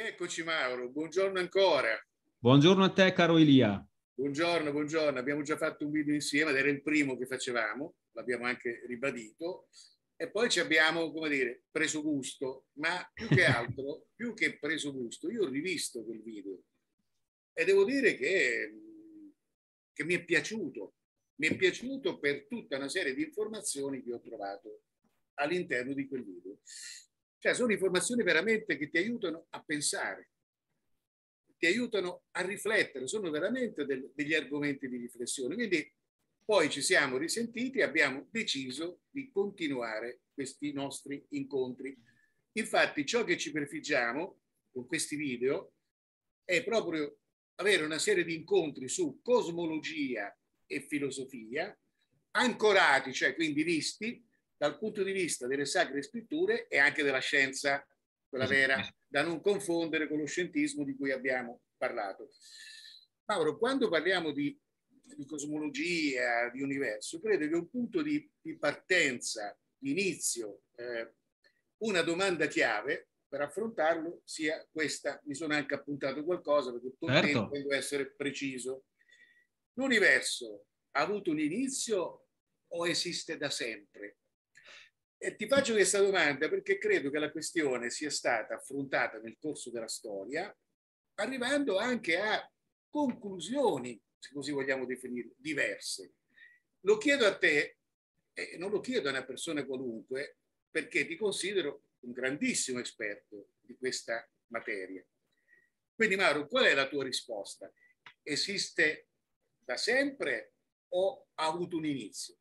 Rieccoci Mauro, buongiorno ancora. Buongiorno a te caro Elia. Buongiorno, buongiorno. Abbiamo già fatto un video insieme ed era il primo che facevamo, l'abbiamo anche ribadito. E poi ci abbiamo, come dire, preso gusto, ma più che altro, più che preso gusto, io ho rivisto quel video e devo dire che, che mi è piaciuto. Mi è piaciuto per tutta una serie di informazioni che ho trovato all'interno di quel video. Cioè sono informazioni veramente che ti aiutano a pensare, ti aiutano a riflettere, sono veramente del, degli argomenti di riflessione. Quindi poi ci siamo risentiti e abbiamo deciso di continuare questi nostri incontri. Infatti ciò che ci prefiggiamo con questi video è proprio avere una serie di incontri su cosmologia e filosofia, ancorati, cioè quindi visti, dal punto di vista delle sacre scritture e anche della scienza, quella vera, da non confondere con lo scientismo di cui abbiamo parlato. Mauro, quando parliamo di, di cosmologia, di universo, credo che un punto di, di partenza, di inizio, eh, una domanda chiave per affrontarlo sia questa. Mi sono anche appuntato qualcosa perché tutto certo. il tempo voglio essere preciso. L'universo ha avuto un inizio o esiste da sempre? E ti faccio questa domanda perché credo che la questione sia stata affrontata nel corso della storia, arrivando anche a conclusioni, se così vogliamo definire, diverse. Lo chiedo a te, e non lo chiedo a una persona qualunque, perché ti considero un grandissimo esperto di questa materia. Quindi Mauro, qual è la tua risposta? Esiste da sempre o ha avuto un inizio?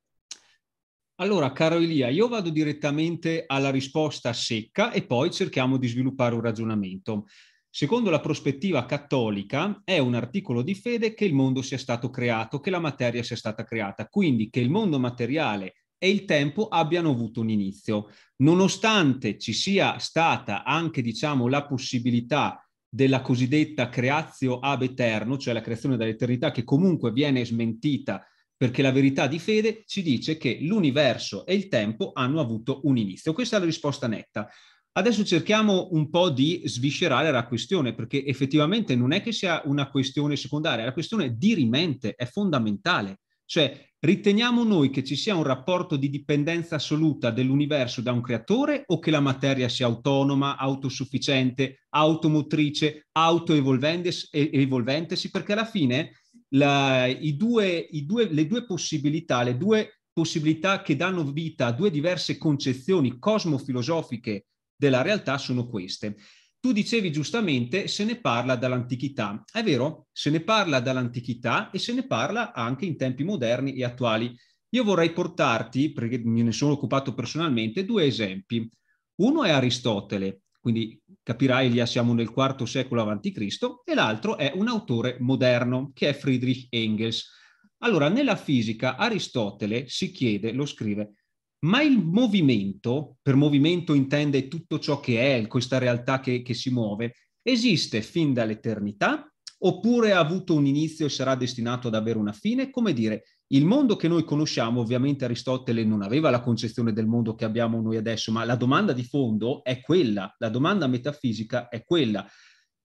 Allora, caro Elia, io vado direttamente alla risposta secca e poi cerchiamo di sviluppare un ragionamento. Secondo la prospettiva cattolica è un articolo di fede che il mondo sia stato creato, che la materia sia stata creata, quindi che il mondo materiale e il tempo abbiano avuto un inizio. Nonostante ci sia stata anche, diciamo, la possibilità della cosiddetta creatio ab eterno, cioè la creazione dall'eternità che comunque viene smentita perché la verità di fede ci dice che l'universo e il tempo hanno avuto un inizio. Questa è la risposta netta. Adesso cerchiamo un po' di sviscerare la questione, perché effettivamente non è che sia una questione secondaria, è una questione dirimente, è fondamentale. Cioè, riteniamo noi che ci sia un rapporto di dipendenza assoluta dell'universo da un creatore o che la materia sia autonoma, autosufficiente, automotrice, autoevolventesi? Perché alla fine la, i due, i due, le due possibilità, le due possibilità che danno vita a due diverse concezioni cosmofilosofiche della realtà sono queste. Tu dicevi giustamente, se ne parla dall'antichità. È vero, se ne parla dall'antichità e se ne parla anche in tempi moderni e attuali. Io vorrei portarti, perché me ne sono occupato personalmente, due esempi. Uno è Aristotele, quindi capirai Elia siamo nel IV secolo a.C., e l'altro è un autore moderno, che è Friedrich Engels. Allora, nella fisica Aristotele si chiede, lo scrive, ma il movimento, per movimento intende tutto ciò che è, questa realtà che, che si muove, esiste fin dall'eternità oppure ha avuto un inizio e sarà destinato ad avere una fine? Come dire, il mondo che noi conosciamo, ovviamente Aristotele non aveva la concezione del mondo che abbiamo noi adesso, ma la domanda di fondo è quella, la domanda metafisica è quella.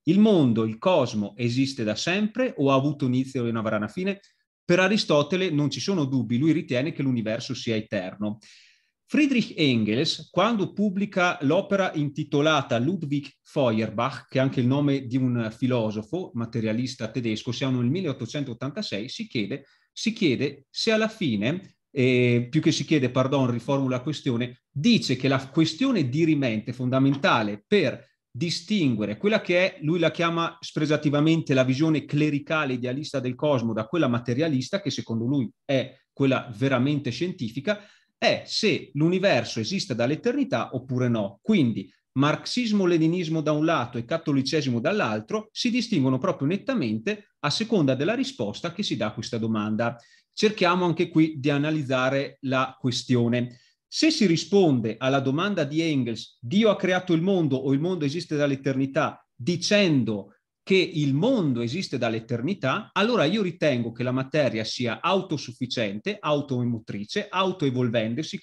Il mondo, il cosmo esiste da sempre o ha avuto inizio e non avrà una fine? Per Aristotele non ci sono dubbi, lui ritiene che l'universo sia eterno. Friedrich Engels, quando pubblica l'opera intitolata Ludwig Feuerbach, che è anche il nome di un filosofo materialista tedesco, siamo nel 1886, si chiede si chiede se alla fine, eh, più che si chiede, pardon, riformula la questione, dice che la questione dirimente fondamentale per distinguere quella che è, lui la chiama spregiativamente la visione clericale idealista del cosmo da quella materialista, che secondo lui è quella veramente scientifica, è se l'universo esiste dall'eternità oppure no. Quindi marxismo-leninismo da un lato e cattolicesimo dall'altro si distinguono proprio nettamente a seconda della risposta che si dà a questa domanda. Cerchiamo anche qui di analizzare la questione. Se si risponde alla domanda di Engels, Dio ha creato il mondo o il mondo esiste dall'eternità, dicendo che il mondo esiste dall'eternità, allora io ritengo che la materia sia autosufficiente, autoemotrice, autoevolvendosi,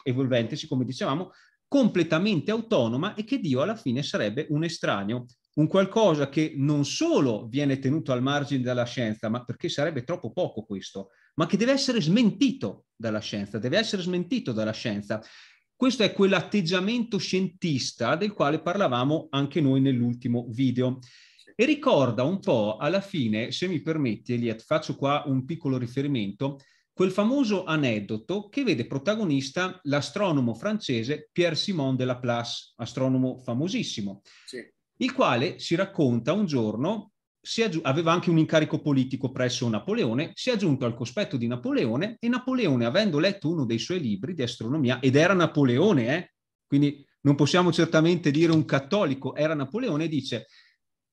come dicevamo, completamente autonoma e che Dio alla fine sarebbe un estraneo, un qualcosa che non solo viene tenuto al margine dalla scienza, ma perché sarebbe troppo poco questo, ma che deve essere smentito dalla scienza, deve essere smentito dalla scienza. Questo è quell'atteggiamento scientista del quale parlavamo anche noi nell'ultimo video. E ricorda un po' alla fine, se mi permetti, Eliet, faccio qua un piccolo riferimento, quel famoso aneddoto che vede protagonista l'astronomo francese Pierre Simon de Laplace, astronomo famosissimo, sì. il quale si racconta un giorno, aggi- aveva anche un incarico politico presso Napoleone, si è giunto al cospetto di Napoleone e Napoleone, avendo letto uno dei suoi libri di astronomia, ed era Napoleone, eh? quindi non possiamo certamente dire un cattolico, era Napoleone, dice,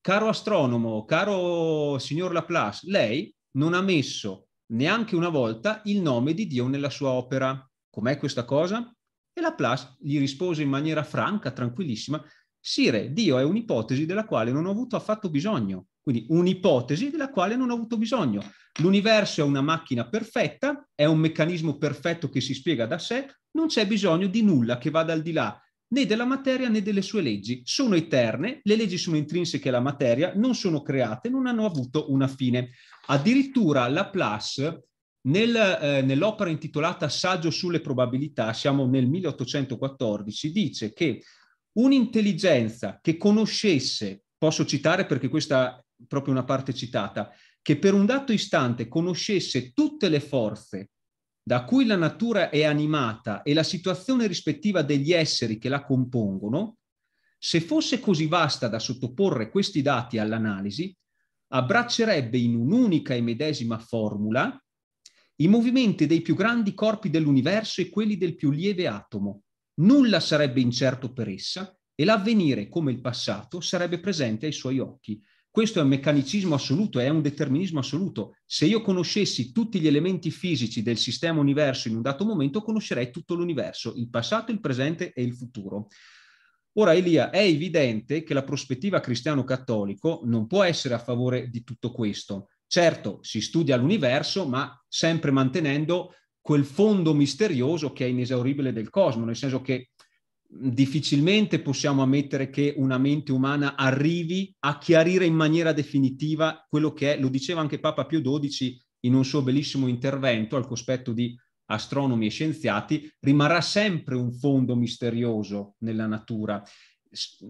caro astronomo, caro signor Laplace, lei non ha messo neanche una volta il nome di Dio nella sua opera. Com'è questa cosa? E Laplace gli rispose in maniera franca, tranquillissima, Sire, Dio è un'ipotesi della quale non ho avuto affatto bisogno. Quindi un'ipotesi della quale non ho avuto bisogno. L'universo è una macchina perfetta, è un meccanismo perfetto che si spiega da sé, non c'è bisogno di nulla che vada al di là né della materia né delle sue leggi. Sono eterne, le leggi sono intrinseche alla materia, non sono create, non hanno avuto una fine. Addirittura Laplace nel, eh, nell'opera intitolata Saggio sulle probabilità, siamo nel 1814, dice che un'intelligenza che conoscesse, posso citare perché questa è proprio una parte citata, che per un dato istante conoscesse tutte le forze da cui la natura è animata e la situazione rispettiva degli esseri che la compongono, se fosse così vasta da sottoporre questi dati all'analisi, abbraccerebbe in un'unica e medesima formula i movimenti dei più grandi corpi dell'universo e quelli del più lieve atomo. Nulla sarebbe incerto per essa e l'avvenire, come il passato, sarebbe presente ai suoi occhi. Questo è un meccanicismo assoluto, è un determinismo assoluto. Se io conoscessi tutti gli elementi fisici del sistema universo in un dato momento, conoscerei tutto l'universo, il passato, il presente e il futuro. Ora Elia è evidente che la prospettiva cristiano-cattolico non può essere a favore di tutto questo. Certo, si studia l'universo, ma sempre mantenendo quel fondo misterioso che è inesauribile del cosmo, nel senso che difficilmente possiamo ammettere che una mente umana arrivi a chiarire in maniera definitiva quello che è, lo diceva anche Papa Pio XII in un suo bellissimo intervento al cospetto di astronomi e scienziati, rimarrà sempre un fondo misterioso nella natura.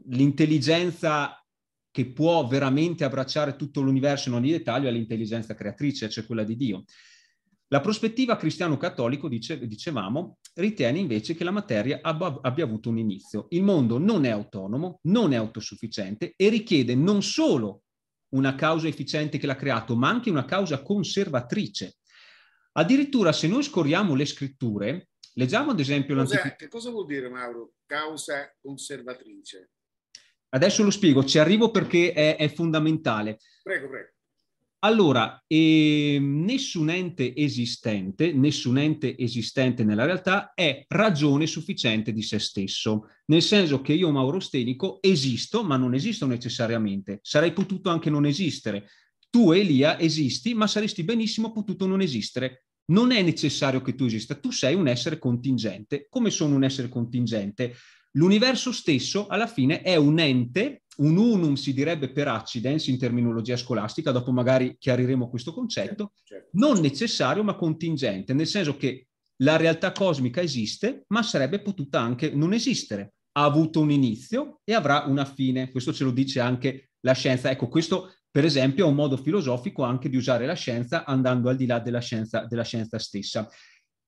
L'intelligenza che può veramente abbracciare tutto l'universo in ogni dettaglio è l'intelligenza creatrice, cioè quella di Dio. La prospettiva cristiano-cattolico, dice, dicevamo, ritiene invece che la materia abbia, abbia avuto un inizio. Il mondo non è autonomo, non è autosufficiente e richiede non solo una causa efficiente che l'ha creato, ma anche una causa conservatrice Addirittura se noi scorriamo le scritture, leggiamo ad esempio l'Antichità. Che cosa vuol dire Mauro? Causa conservatrice. Adesso lo spiego, ci arrivo perché è, è fondamentale. Prego, prego. Allora, eh, nessun ente esistente, nessun ente esistente nella realtà è ragione sufficiente di se stesso, nel senso che io, Mauro Stenico, esisto, ma non esisto necessariamente. Sarei potuto anche non esistere tu Elia esisti, ma saresti benissimo potuto non esistere. Non è necessario che tu esista, tu sei un essere contingente. Come sono un essere contingente? L'universo stesso alla fine è un ente, un unum si direbbe per accidens in terminologia scolastica, dopo magari chiariremo questo concetto, certo, certo. non necessario ma contingente, nel senso che la realtà cosmica esiste, ma sarebbe potuta anche non esistere. Ha avuto un inizio e avrà una fine, questo ce lo dice anche la scienza. Ecco, questo per esempio, è un modo filosofico anche di usare la scienza andando al di là della scienza, della scienza stessa.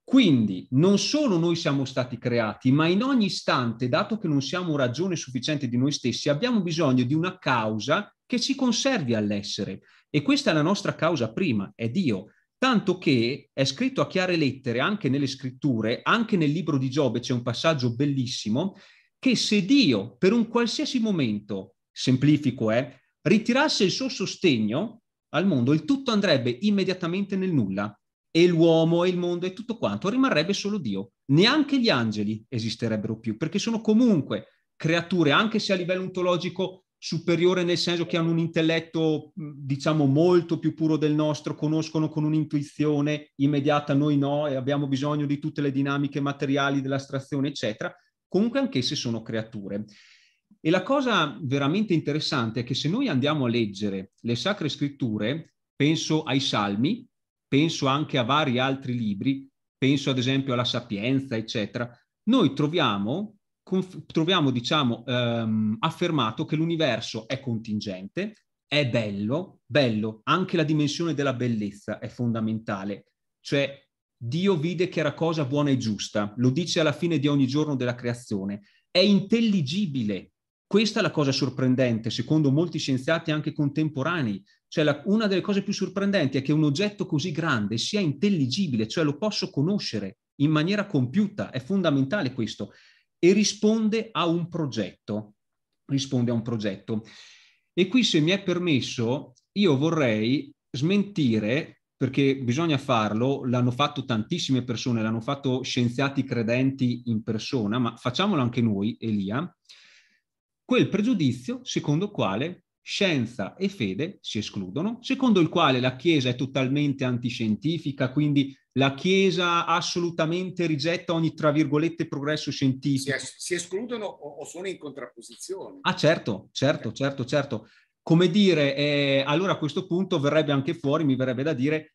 Quindi non solo noi siamo stati creati, ma in ogni istante, dato che non siamo ragione sufficiente di noi stessi, abbiamo bisogno di una causa che ci conservi all'essere. E questa è la nostra causa prima, è Dio. Tanto che è scritto a chiare lettere anche nelle scritture, anche nel libro di Giobbe c'è un passaggio bellissimo, che se Dio per un qualsiasi momento, semplifico, eh, ritirasse il suo sostegno al mondo, il tutto andrebbe immediatamente nel nulla e l'uomo e il mondo e tutto quanto rimarrebbe solo Dio. Neanche gli angeli esisterebbero più perché sono comunque creature, anche se a livello ontologico superiore nel senso che hanno un intelletto diciamo molto più puro del nostro, conoscono con un'intuizione immediata, noi no e abbiamo bisogno di tutte le dinamiche materiali dell'astrazione eccetera, comunque anch'esse sono creature. E la cosa veramente interessante è che se noi andiamo a leggere le sacre scritture, penso ai salmi, penso anche a vari altri libri, penso ad esempio alla sapienza, eccetera, noi troviamo, conf- troviamo diciamo, ehm, affermato che l'universo è contingente, è bello, bello, anche la dimensione della bellezza è fondamentale, cioè Dio vide che era cosa buona e giusta, lo dice alla fine di ogni giorno della creazione, è intelligibile, questa è la cosa sorprendente, secondo molti scienziati anche contemporanei. Cioè la, una delle cose più sorprendenti è che un oggetto così grande sia intelligibile, cioè lo posso conoscere in maniera compiuta, è fondamentale questo, e risponde a un progetto. Risponde a un progetto. E qui, se mi è permesso, io vorrei smentire perché bisogna farlo, l'hanno fatto tantissime persone, l'hanno fatto scienziati credenti in persona, ma facciamolo anche noi, Elia, quel pregiudizio secondo il quale scienza e fede si escludono, secondo il quale la Chiesa è totalmente antiscientifica, quindi la Chiesa assolutamente rigetta ogni, tra virgolette, progresso scientifico. Si, si escludono o-, o sono in contrapposizione. Ah certo, certo, okay. certo, certo. Come dire, eh, allora a questo punto verrebbe anche fuori, mi verrebbe da dire,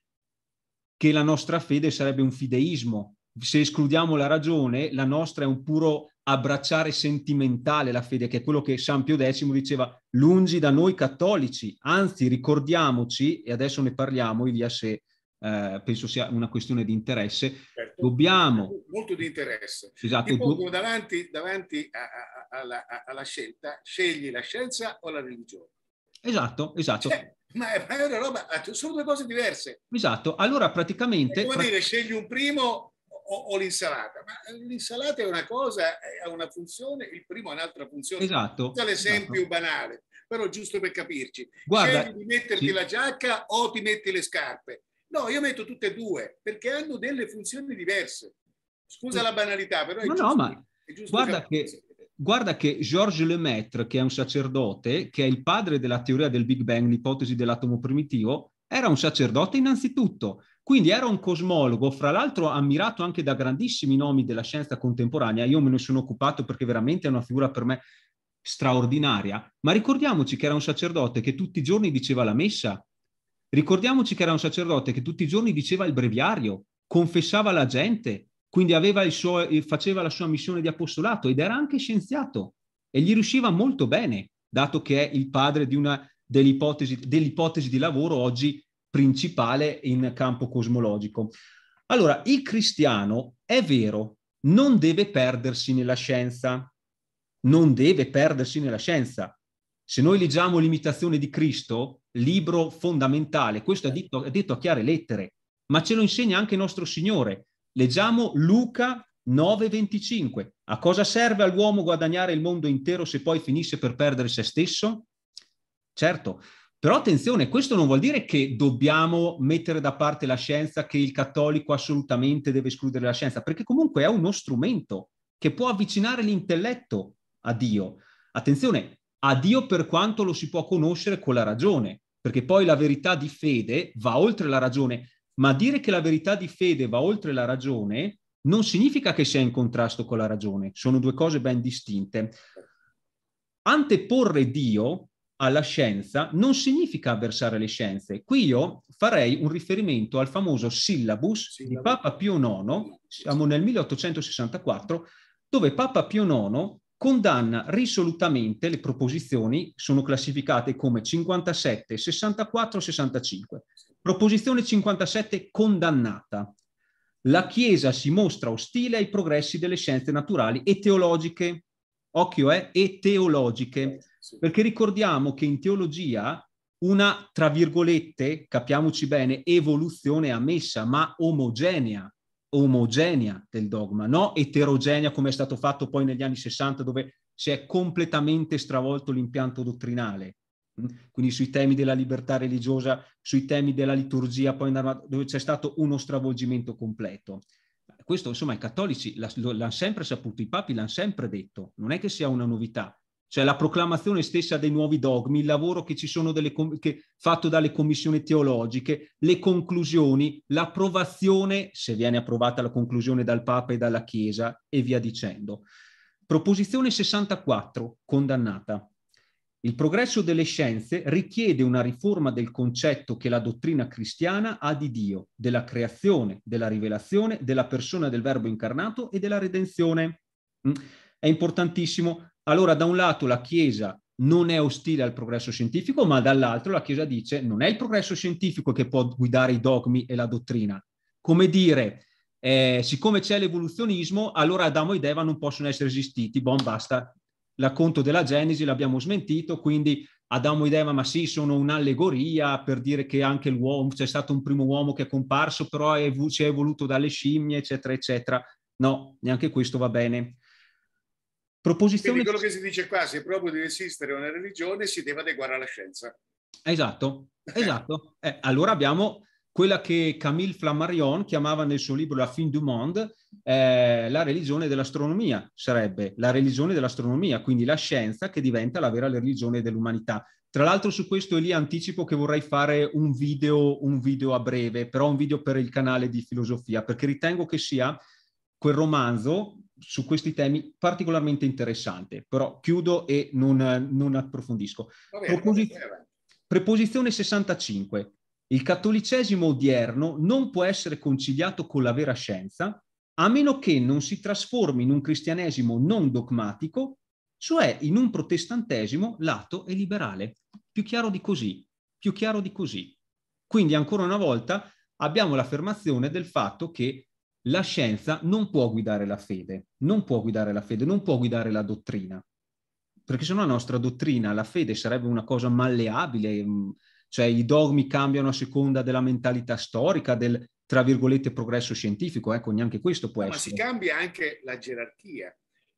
che la nostra fede sarebbe un fideismo. Se escludiamo la ragione, la nostra è un puro abbracciare sentimentale la fede, che è quello che San Pio X diceva, lungi da noi cattolici, anzi ricordiamoci, e adesso ne parliamo, via se eh, penso sia una questione di interesse, certo, dobbiamo... Molto di interesse. Esatto. Pongo davanti, davanti a, a, alla, a, alla, scelta, scegli la scienza o la religione. Esatto, esatto. Cioè, ma, è, una roba, sono due cose diverse. Esatto, allora praticamente... È come dire, scegli un primo o, o, l'insalata, ma l'insalata è una cosa, ha una funzione, il primo ha un'altra funzione. Esatto. Questo l'esempio esatto. banale, però giusto per capirci. Guarda, Scegli di metterti sì. la giacca o ti metti le scarpe. No, io metto tutte e due, perché hanno delle funzioni diverse. Scusa la banalità, però è no, giusto. No, ma è giusto guarda che guarda che Georges Lemaitre, che è un sacerdote, che è il padre della teoria del Big Bang, l'ipotesi dell'atomo primitivo, era un sacerdote innanzitutto, quindi era un cosmologo, fra l'altro ammirato anche da grandissimi nomi della scienza contemporanea. Io me ne sono occupato perché veramente è una figura per me straordinaria. Ma ricordiamoci che era un sacerdote che tutti i giorni diceva la messa. Ricordiamoci che era un sacerdote che tutti i giorni diceva il breviario, confessava la gente, quindi suo, eh, faceva la sua missione di apostolato ed era anche scienziato e gli riusciva molto bene, dato che è il padre di una, dell'ipotesi, dell'ipotesi di lavoro oggi principale in campo cosmologico. Allora, il cristiano è vero, non deve perdersi nella scienza, non deve perdersi nella scienza. Se noi leggiamo l'imitazione di Cristo, libro fondamentale, questo è detto, è detto a chiare lettere, ma ce lo insegna anche il nostro Signore. Leggiamo Luca 9:25. A cosa serve all'uomo guadagnare il mondo intero se poi finisce per perdere se stesso? Certo, però attenzione, questo non vuol dire che dobbiamo mettere da parte la scienza, che il cattolico assolutamente deve escludere la scienza, perché comunque è uno strumento che può avvicinare l'intelletto a Dio. Attenzione, a Dio per quanto lo si può conoscere con la ragione, perché poi la verità di fede va oltre la ragione, ma dire che la verità di fede va oltre la ragione non significa che sia in contrasto con la ragione, sono due cose ben distinte. Anteporre Dio alla scienza non significa avversare le scienze. Qui io farei un riferimento al famoso syllabus sì, di Papa Pio IX, siamo nel 1864, dove Papa Pio IX condanna risolutamente le proposizioni, sono classificate come 57, 64, 65. Proposizione 57 condannata. La Chiesa si mostra ostile ai progressi delle scienze naturali e teologiche occhio è, eh, e teologiche, perché ricordiamo che in teologia una, tra virgolette, capiamoci bene, evoluzione ammessa, ma omogenea, omogenea del dogma, non eterogenea come è stato fatto poi negli anni 60 dove si è completamente stravolto l'impianto dottrinale. Mm? Quindi sui temi della libertà religiosa, sui temi della liturgia, poi dove c'è stato uno stravolgimento completo questo insomma i cattolici l'hanno sempre saputo, i papi l'hanno sempre detto, non è che sia una novità, cioè la proclamazione stessa dei nuovi dogmi, il lavoro che ci sono delle, che, fatto dalle commissioni teologiche, le conclusioni, l'approvazione, se viene approvata la conclusione dal Papa e dalla Chiesa, e via dicendo. Proposizione 64, condannata. Il progresso delle scienze richiede una riforma del concetto che la dottrina cristiana ha di Dio, della creazione, della rivelazione, della persona del Verbo incarnato e della redenzione. Mm? È importantissimo. Allora, da un lato la Chiesa non è ostile al progresso scientifico, ma dall'altro la Chiesa dice non è il progresso scientifico che può guidare i dogmi e la dottrina. Come dire, eh, siccome c'è l'evoluzionismo, allora Adamo ed Eva non possono essere esistiti, bon, basta, l'acconto della Genesi l'abbiamo smentito, quindi Adamo ed Eva, ma sì, sono un'allegoria per dire che anche l'uomo, c'è stato un primo uomo che è comparso, però è, si è evoluto dalle scimmie, eccetera, eccetera. No, neanche questo va bene. Proposizione... quello che si dice qua, se proprio deve esistere una religione, si deve adeguare alla scienza. Esatto, esatto. Eh, allora abbiamo quella che Camille Flammarion chiamava nel suo libro La fin du monde eh, la religione dell'astronomia, sarebbe la religione dell'astronomia, quindi la scienza che diventa la vera religione dell'umanità. Tra l'altro su questo lì anticipo che vorrei fare un video, un video a breve, però un video per il canale di filosofia, perché ritengo che sia quel romanzo su questi temi particolarmente interessante, però chiudo e non, non approfondisco. Bene, Proposi- preposizione 65. Il cattolicesimo odierno non può essere conciliato con la vera scienza, a meno che non si trasformi in un cristianesimo non dogmatico, cioè in un protestantesimo lato e liberale. Più chiaro di così, più chiaro di così. Quindi, ancora una volta, abbiamo l'affermazione del fatto che la scienza non può guidare la fede, non può guidare la fede, non può guidare la dottrina, perché se no la nostra dottrina, la fede sarebbe una cosa malleabile, mm, cioè i dogmi cambiano a seconda della mentalità storica, del tra virgolette progresso scientifico, ecco, neanche questo può no, essere. Ma si cambia anche la gerarchia,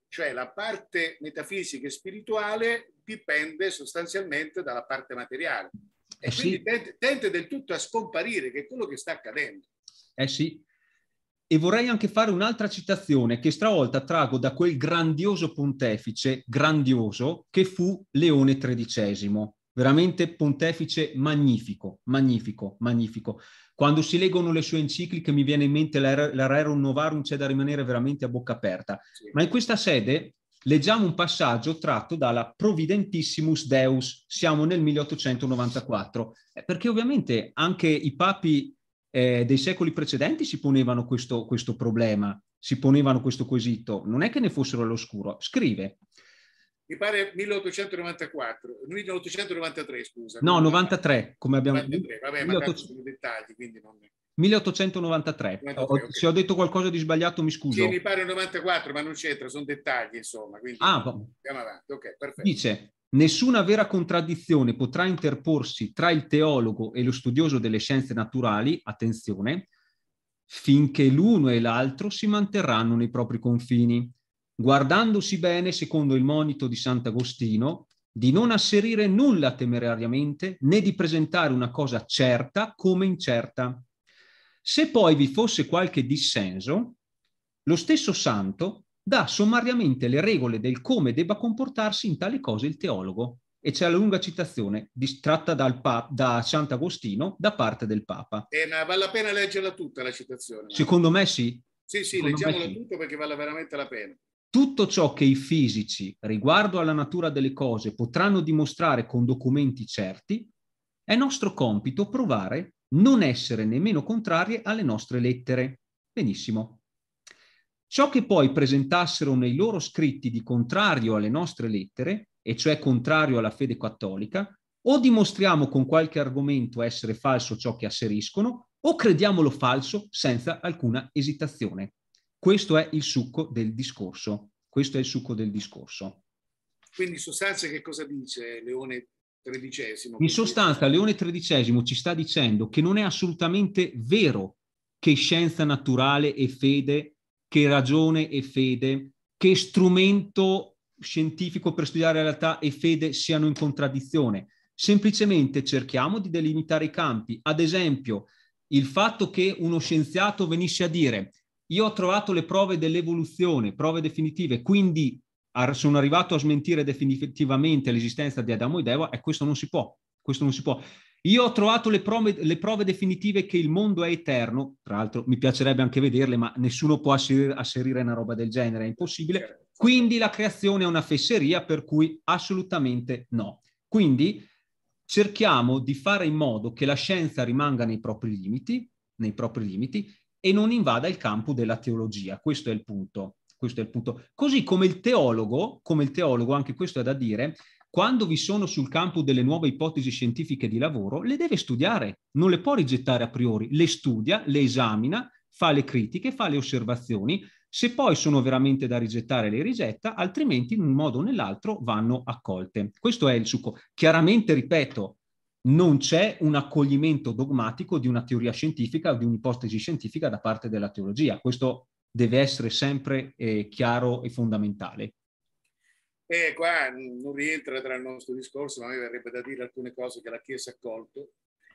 cioè la parte metafisica e spirituale dipende sostanzialmente dalla parte materiale. E eh quindi sì. tende, tende del tutto a scomparire, che è quello che sta accadendo. Eh sì, e vorrei anche fare un'altra citazione che stravolta trago da quel grandioso pontefice, grandioso, che fu Leone XIII veramente pontefice magnifico, magnifico, magnifico. Quando si leggono le sue encicliche mi viene in mente la, Rerum Novarum, c'è da rimanere veramente a bocca aperta. Sì. Ma in questa sede leggiamo un passaggio tratto dalla Providentissimus Deus, siamo nel 1894, eh, perché ovviamente anche i papi eh, dei secoli precedenti si ponevano questo, questo problema, si ponevano questo quesito, non è che ne fossero all'oscuro. Scrive, mi pare 1894, 1893 scusa. No, 93, come abbiamo detto. vabbè, 18... ma dettagli, quindi non... 1893, 93, okay. se ho detto qualcosa di sbagliato mi scuso. Sì, mi pare 94, ma non c'entra, sono dettagli insomma. Quindi ah, andiamo avanti, ok, perfetto. Dice, Nessuna vera contraddizione potrà interporsi tra il teologo e lo studioso delle scienze naturali, attenzione, finché l'uno e l'altro si manterranno nei propri confini guardandosi bene secondo il monito di Sant'Agostino, di non asserire nulla temerariamente né di presentare una cosa certa come incerta. Se poi vi fosse qualche dissenso, lo stesso santo dà sommariamente le regole del come debba comportarsi in tale cosa il teologo. E c'è la lunga citazione distratta dal pa- da Sant'Agostino da parte del Papa. Eh, vale la pena leggerla tutta la citazione. Secondo me sì. Sì, sì, Secondo leggiamola sì. tutta perché vale veramente la pena tutto ciò che i fisici riguardo alla natura delle cose potranno dimostrare con documenti certi, è nostro compito provare non essere nemmeno contrarie alle nostre lettere. Benissimo. Ciò che poi presentassero nei loro scritti di contrario alle nostre lettere, e cioè contrario alla fede cattolica, o dimostriamo con qualche argomento essere falso ciò che asseriscono, o crediamolo falso senza alcuna esitazione. Questo è il succo del discorso. Questo è il succo del discorso. Quindi in sostanza che cosa dice Leone XIII? In sostanza Leone XIII ci sta dicendo che non è assolutamente vero che scienza naturale e fede, che ragione e fede, che strumento scientifico per studiare la realtà e fede siano in contraddizione. Semplicemente cerchiamo di delimitare i campi. Ad esempio, il fatto che uno scienziato venisse a dire io ho trovato le prove dell'evoluzione, prove definitive, quindi sono arrivato a smentire definitivamente l'esistenza di Adamo ed Eva e questo non si può, questo non si può. Io ho trovato le prove, le prove definitive che il mondo è eterno, tra l'altro mi piacerebbe anche vederle, ma nessuno può asserire una roba del genere, è impossibile. Quindi la creazione è una fesseria, per cui assolutamente no. Quindi cerchiamo di fare in modo che la scienza rimanga nei propri limiti, nei propri limiti e non invada il campo della teologia. Questo è il punto. Questo è il punto. Così come il teologo, come il teologo, anche questo è da dire, quando vi sono sul campo delle nuove ipotesi scientifiche di lavoro, le deve studiare, non le può rigettare a priori, le studia, le esamina, fa le critiche, fa le osservazioni, se poi sono veramente da rigettare le rigetta, altrimenti in un modo o nell'altro vanno accolte. Questo è il succo. Chiaramente, ripeto, non c'è un accoglimento dogmatico di una teoria scientifica o di un'ipotesi scientifica da parte della teologia. Questo deve essere sempre eh, chiaro e fondamentale. E qua non rientra tra il nostro discorso, ma mi verrebbe da dire alcune cose che la Chiesa ha colto.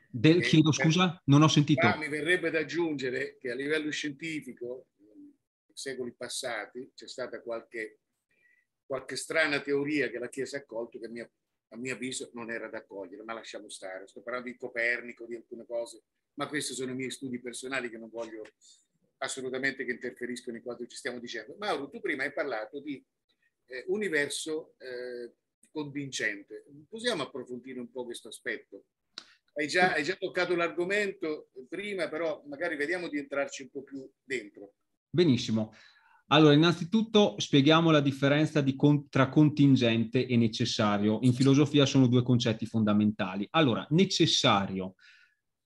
Del, chiedo scusa, non ho sentito. mi verrebbe da aggiungere che a livello scientifico, nei secoli passati, c'è stata qualche, qualche strana teoria che la Chiesa ha colto che mi ha a mio avviso non era da cogliere, ma lasciamo stare. Sto parlando di Copernico, di alcune cose, ma questi sono i miei studi personali che non voglio assolutamente che interferiscono in quanto ci stiamo dicendo. Mauro, tu prima hai parlato di eh, universo eh, convincente. Possiamo approfondire un po' questo aspetto? Hai già, hai già toccato l'argomento prima, però magari vediamo di entrarci un po' più dentro. Benissimo. Allora, innanzitutto spieghiamo la differenza di con, tra contingente e necessario. In filosofia sono due concetti fondamentali. Allora, necessario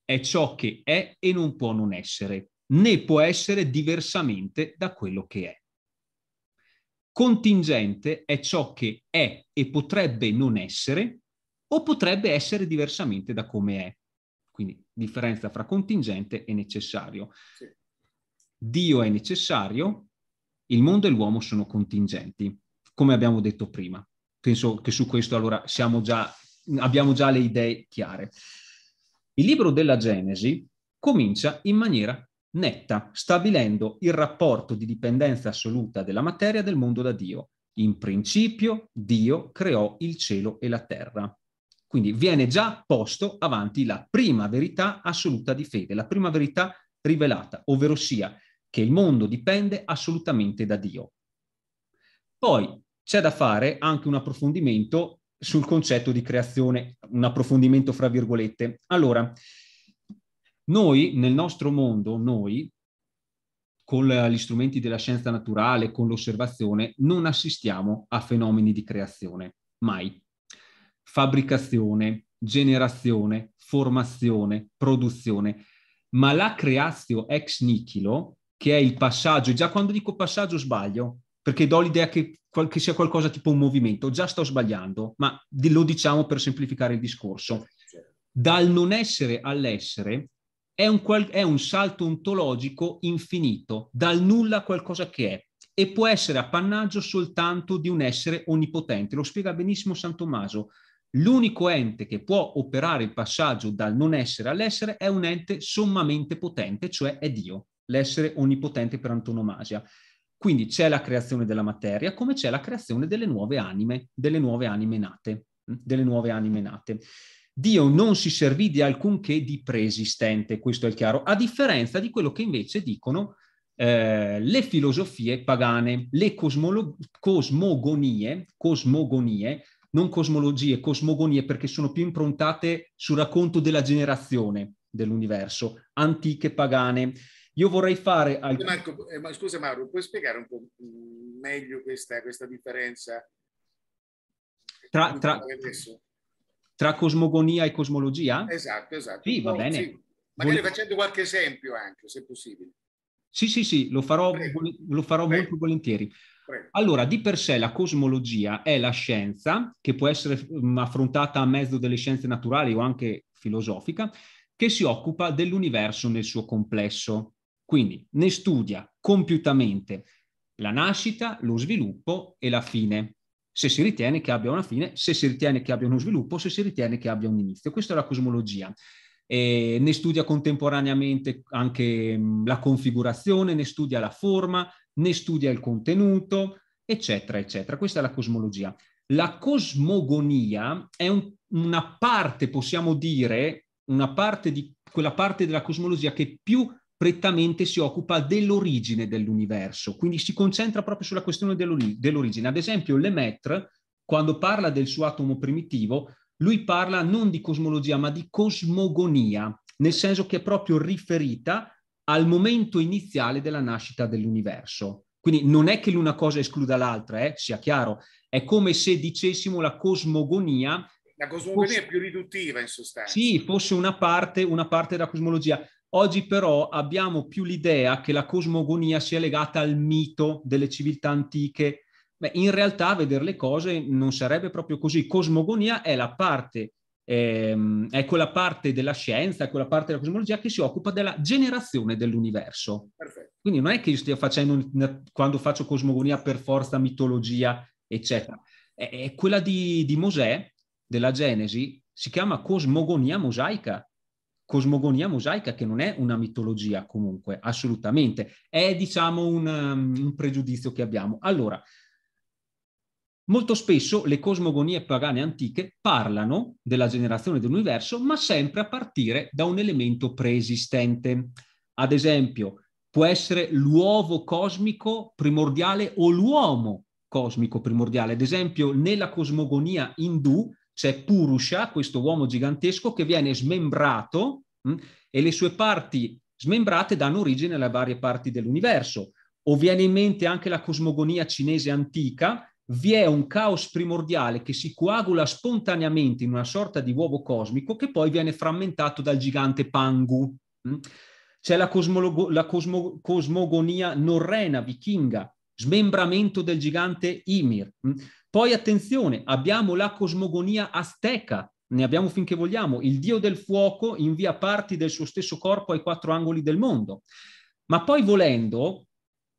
è ciò che è e non può non essere, né può essere diversamente da quello che è. Contingente è ciò che è e potrebbe non essere o potrebbe essere diversamente da come è. Quindi differenza fra contingente e necessario. Sì. Dio è necessario, il mondo e l'uomo sono contingenti, come abbiamo detto prima. Penso che su questo allora già, abbiamo già le idee chiare. Il libro della Genesi comincia in maniera netta, stabilendo il rapporto di dipendenza assoluta della materia del mondo da Dio. In principio Dio creò il cielo e la terra. Quindi viene già posto avanti la prima verità assoluta di fede, la prima verità rivelata, ovvero sia che il mondo dipende assolutamente da Dio. Poi c'è da fare anche un approfondimento sul concetto di creazione, un approfondimento fra virgolette. Allora, noi nel nostro mondo, noi con gli strumenti della scienza naturale, con l'osservazione, non assistiamo a fenomeni di creazione, mai. Fabbricazione, generazione, formazione, produzione, ma la creazio ex nihilo che è il passaggio. Già quando dico passaggio sbaglio, perché do l'idea che, che sia qualcosa tipo un movimento, già sto sbagliando, ma lo diciamo per semplificare il discorso. Dal non essere all'essere è un, qual- è un salto ontologico infinito, dal nulla a qualcosa che è, e può essere appannaggio soltanto di un essere onnipotente. Lo spiega benissimo San Tommaso. L'unico ente che può operare il passaggio dal non essere all'essere è un ente sommamente potente, cioè è Dio l'essere onnipotente per antonomasia. Quindi c'è la creazione della materia come c'è la creazione delle nuove anime, delle nuove anime nate, mm, delle nuove anime nate. Dio non si servì di alcunché di preesistente, questo è chiaro, a differenza di quello che invece dicono eh, le filosofie pagane, le cosmolo- cosmogonie, cosmogonie, non cosmologie, cosmogonie perché sono più improntate sul racconto della generazione dell'universo, antiche pagane, io vorrei fare... Alc- eh, Marco, eh, ma scusa Mauro, puoi spiegare un po' mm, meglio questa, questa differenza? Tra, tra, tra, cosmogonia e cosmologia? Esatto, esatto. Sì, va oh, bene. Sì. Magari Vol- facendo qualche esempio anche, se possibile. Sì, sì, sì, lo farò, Prego. lo farò molto volentieri. Prego. Allora, di per sé la cosmologia è la scienza che può essere mm, affrontata a mezzo delle scienze naturali o anche filosofica, che si occupa dell'universo nel suo complesso. Quindi ne studia compiutamente la nascita, lo sviluppo e la fine, se si ritiene che abbia una fine, se si ritiene che abbia uno sviluppo, se si ritiene che abbia un inizio. Questa è la cosmologia. E ne studia contemporaneamente anche mm, la configurazione, ne studia la forma, ne studia il contenuto, eccetera, eccetera. Questa è la cosmologia. La cosmogonia è un, una parte, possiamo dire, una parte di quella parte della cosmologia che più prettamente si occupa dell'origine dell'universo, quindi si concentra proprio sulla questione dell'origine. Ad esempio, Lemaitre, quando parla del suo atomo primitivo, lui parla non di cosmologia, ma di cosmogonia, nel senso che è proprio riferita al momento iniziale della nascita dell'universo. Quindi non è che l'una cosa escluda l'altra, eh, sia chiaro, è come se dicessimo la cosmogonia. La cosmogonia fosse, è più riduttiva in sostanza. Sì, fosse una parte, una parte della cosmologia. Oggi però abbiamo più l'idea che la cosmogonia sia legata al mito delle civiltà antiche. Beh, in realtà a vedere le cose non sarebbe proprio così. Cosmogonia è la parte, ehm, è quella parte della scienza, è quella parte della cosmologia che si occupa della generazione dell'universo. Perfetto. Quindi non è che io stia facendo, quando faccio cosmogonia, per forza mitologia, eccetera. È, è quella di, di Mosè, della Genesi, si chiama cosmogonia mosaica cosmogonia mosaica che non è una mitologia comunque, assolutamente, è diciamo un, um, un pregiudizio che abbiamo. Allora, Molto spesso le cosmogonie pagane antiche parlano della generazione dell'universo, ma sempre a partire da un elemento preesistente. Ad esempio, può essere l'uovo cosmico primordiale o l'uomo cosmico primordiale. Ad esempio, nella cosmogonia indù c'è Purusha, questo uomo gigantesco, che viene smembrato mh, mm, e le sue parti smembrate danno origine alle varie parti dell'universo. O viene in mente anche la cosmogonia cinese antica, vi è un caos primordiale che si coagula spontaneamente in una sorta di uovo cosmico che poi viene frammentato dal gigante Pangu. Mm. C'è la, cosmologo- la cosmo- cosmogonia norrena, vichinga, smembramento del gigante Ymir. Mm. Poi attenzione, abbiamo la cosmogonia azteca, ne abbiamo finché vogliamo, il dio del fuoco invia parti del suo stesso corpo ai quattro angoli del mondo. Ma poi volendo,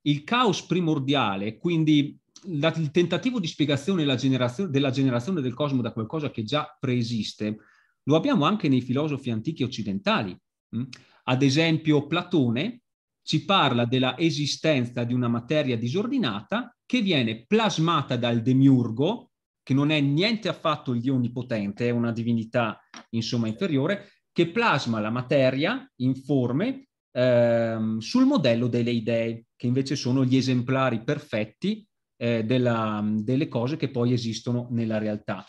il caos primordiale, quindi la, il tentativo di spiegazione della generazione, della generazione del cosmo da qualcosa che già preesiste, lo abbiamo anche nei filosofi antichi occidentali. Mm? Ad esempio Platone ci parla della esistenza di una materia disordinata che viene plasmata dal demiurgo, che non è niente affatto il Dio onnipotente, è una divinità insomma inferiore, che plasma la materia in forme ehm, sul modello delle idee, che invece sono gli esemplari perfetti eh, della, delle cose che poi esistono nella realtà.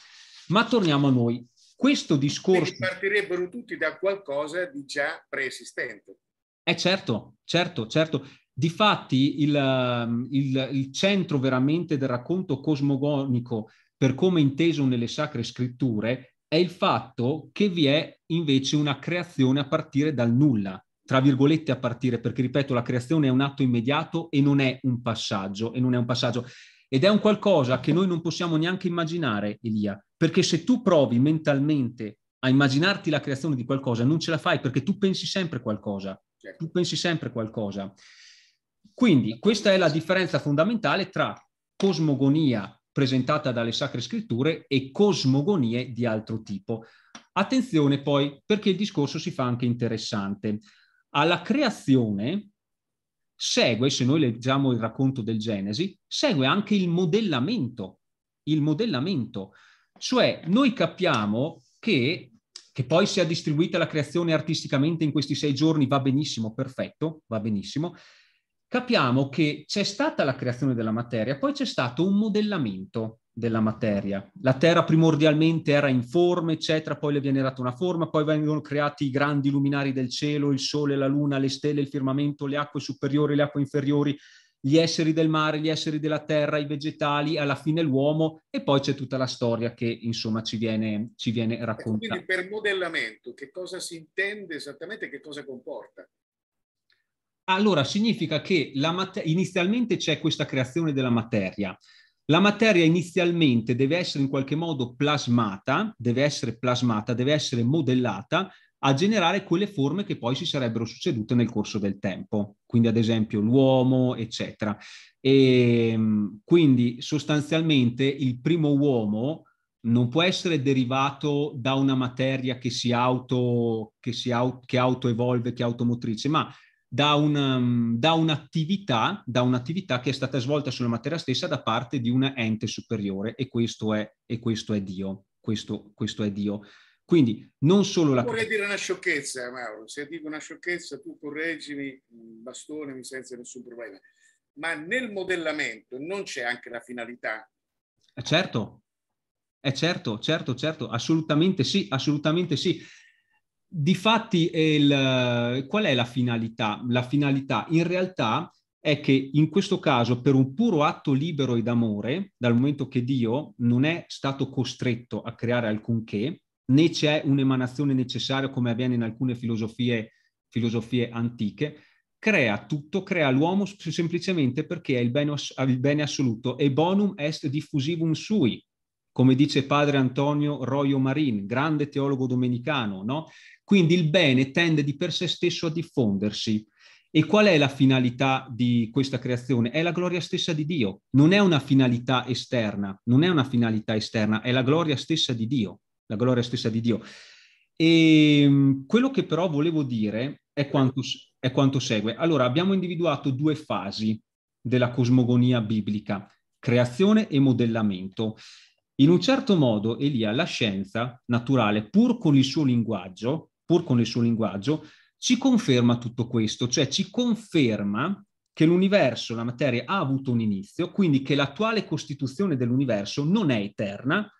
Ma torniamo a noi. Questo discorso... Quindi partirebbero tutti da qualcosa di già preesistente. Eh certo, certo, certo. Difatti il, um, il, il centro veramente del racconto cosmogonico per come inteso nelle sacre scritture è il fatto che vi è invece una creazione a partire dal nulla, tra virgolette a partire, perché ripeto, la creazione è un atto immediato e non è un passaggio, e non è un passaggio. Ed è un qualcosa che noi non possiamo neanche immaginare, Elia, perché se tu provi mentalmente a immaginarti la creazione di qualcosa, non ce la fai perché tu pensi sempre qualcosa, certo. tu pensi sempre qualcosa. Quindi questa è la differenza fondamentale tra cosmogonia presentata dalle sacre scritture e cosmogonie di altro tipo. Attenzione poi perché il discorso si fa anche interessante. Alla creazione segue, se noi leggiamo il racconto del Genesi, segue anche il modellamento, il modellamento. Cioè noi capiamo che che poi sia distribuita la creazione artisticamente in questi sei giorni va benissimo, perfetto, va benissimo, capiamo che c'è stata la creazione della materia, poi c'è stato un modellamento della materia. La Terra primordialmente era in forma, eccetera, poi le viene data una forma, poi vengono creati i grandi luminari del cielo, il sole, la luna, le stelle, il firmamento, le acque superiori, le acque inferiori, gli esseri del mare, gli esseri della terra, i vegetali, alla fine l'uomo e poi c'è tutta la storia che insomma ci viene, ci viene raccontata. Quindi per modellamento che cosa si intende esattamente, che cosa comporta? allora significa che mater- inizialmente c'è questa creazione della materia. La materia inizialmente deve essere in qualche modo plasmata, deve essere plasmata, deve essere modellata a generare quelle forme che poi si sarebbero succedute nel corso del tempo, quindi ad esempio l'uomo, eccetera. E ehm, quindi sostanzialmente il primo uomo non può essere derivato da una materia che si auto che si auto, che autoevolve, che è automotrice, ma da, un, um, da, un'attività, da, un'attività, che è stata svolta sulla materia stessa da parte di un ente superiore e questo è, e questo è Dio. Questo, questo è Dio. Quindi non solo la... Vorrei dire una sciocchezza, eh, Mauro. Se dico una sciocchezza, tu correggimi, mm, bastonami senza nessun problema. Ma nel modellamento non c'è anche la finalità. Eh, certo, eh certo, certo, certo, assolutamente sì, assolutamente sì. Difatti, il, qual è la finalità? La finalità in realtà è che in questo caso, per un puro atto libero ed amore, dal momento che Dio non è stato costretto a creare alcunché, né c'è un'emanazione necessaria come avviene in alcune filosofie, filosofie antiche, crea tutto, crea l'uomo semplicemente perché è il bene, il bene assoluto e bonum est diffusivum sui, come dice padre Antonio Royo Marin, grande teologo domenicano, no? Quindi il bene tende di per sé stesso a diffondersi. E qual è la finalità di questa creazione? È la gloria stessa di Dio, non è una finalità esterna, non è una finalità esterna, è la gloria stessa di Dio, la gloria stessa di Dio. E ehm, quello che però volevo dire è quanto, è quanto segue. Allora, abbiamo individuato due fasi della cosmogonia biblica, creazione e modellamento. In un certo modo, Elia, la scienza naturale, pur con il suo linguaggio, pur con il suo linguaggio, ci conferma tutto questo, cioè ci conferma che l'universo, la materia, ha avuto un inizio, quindi che l'attuale costituzione dell'universo non è eterna,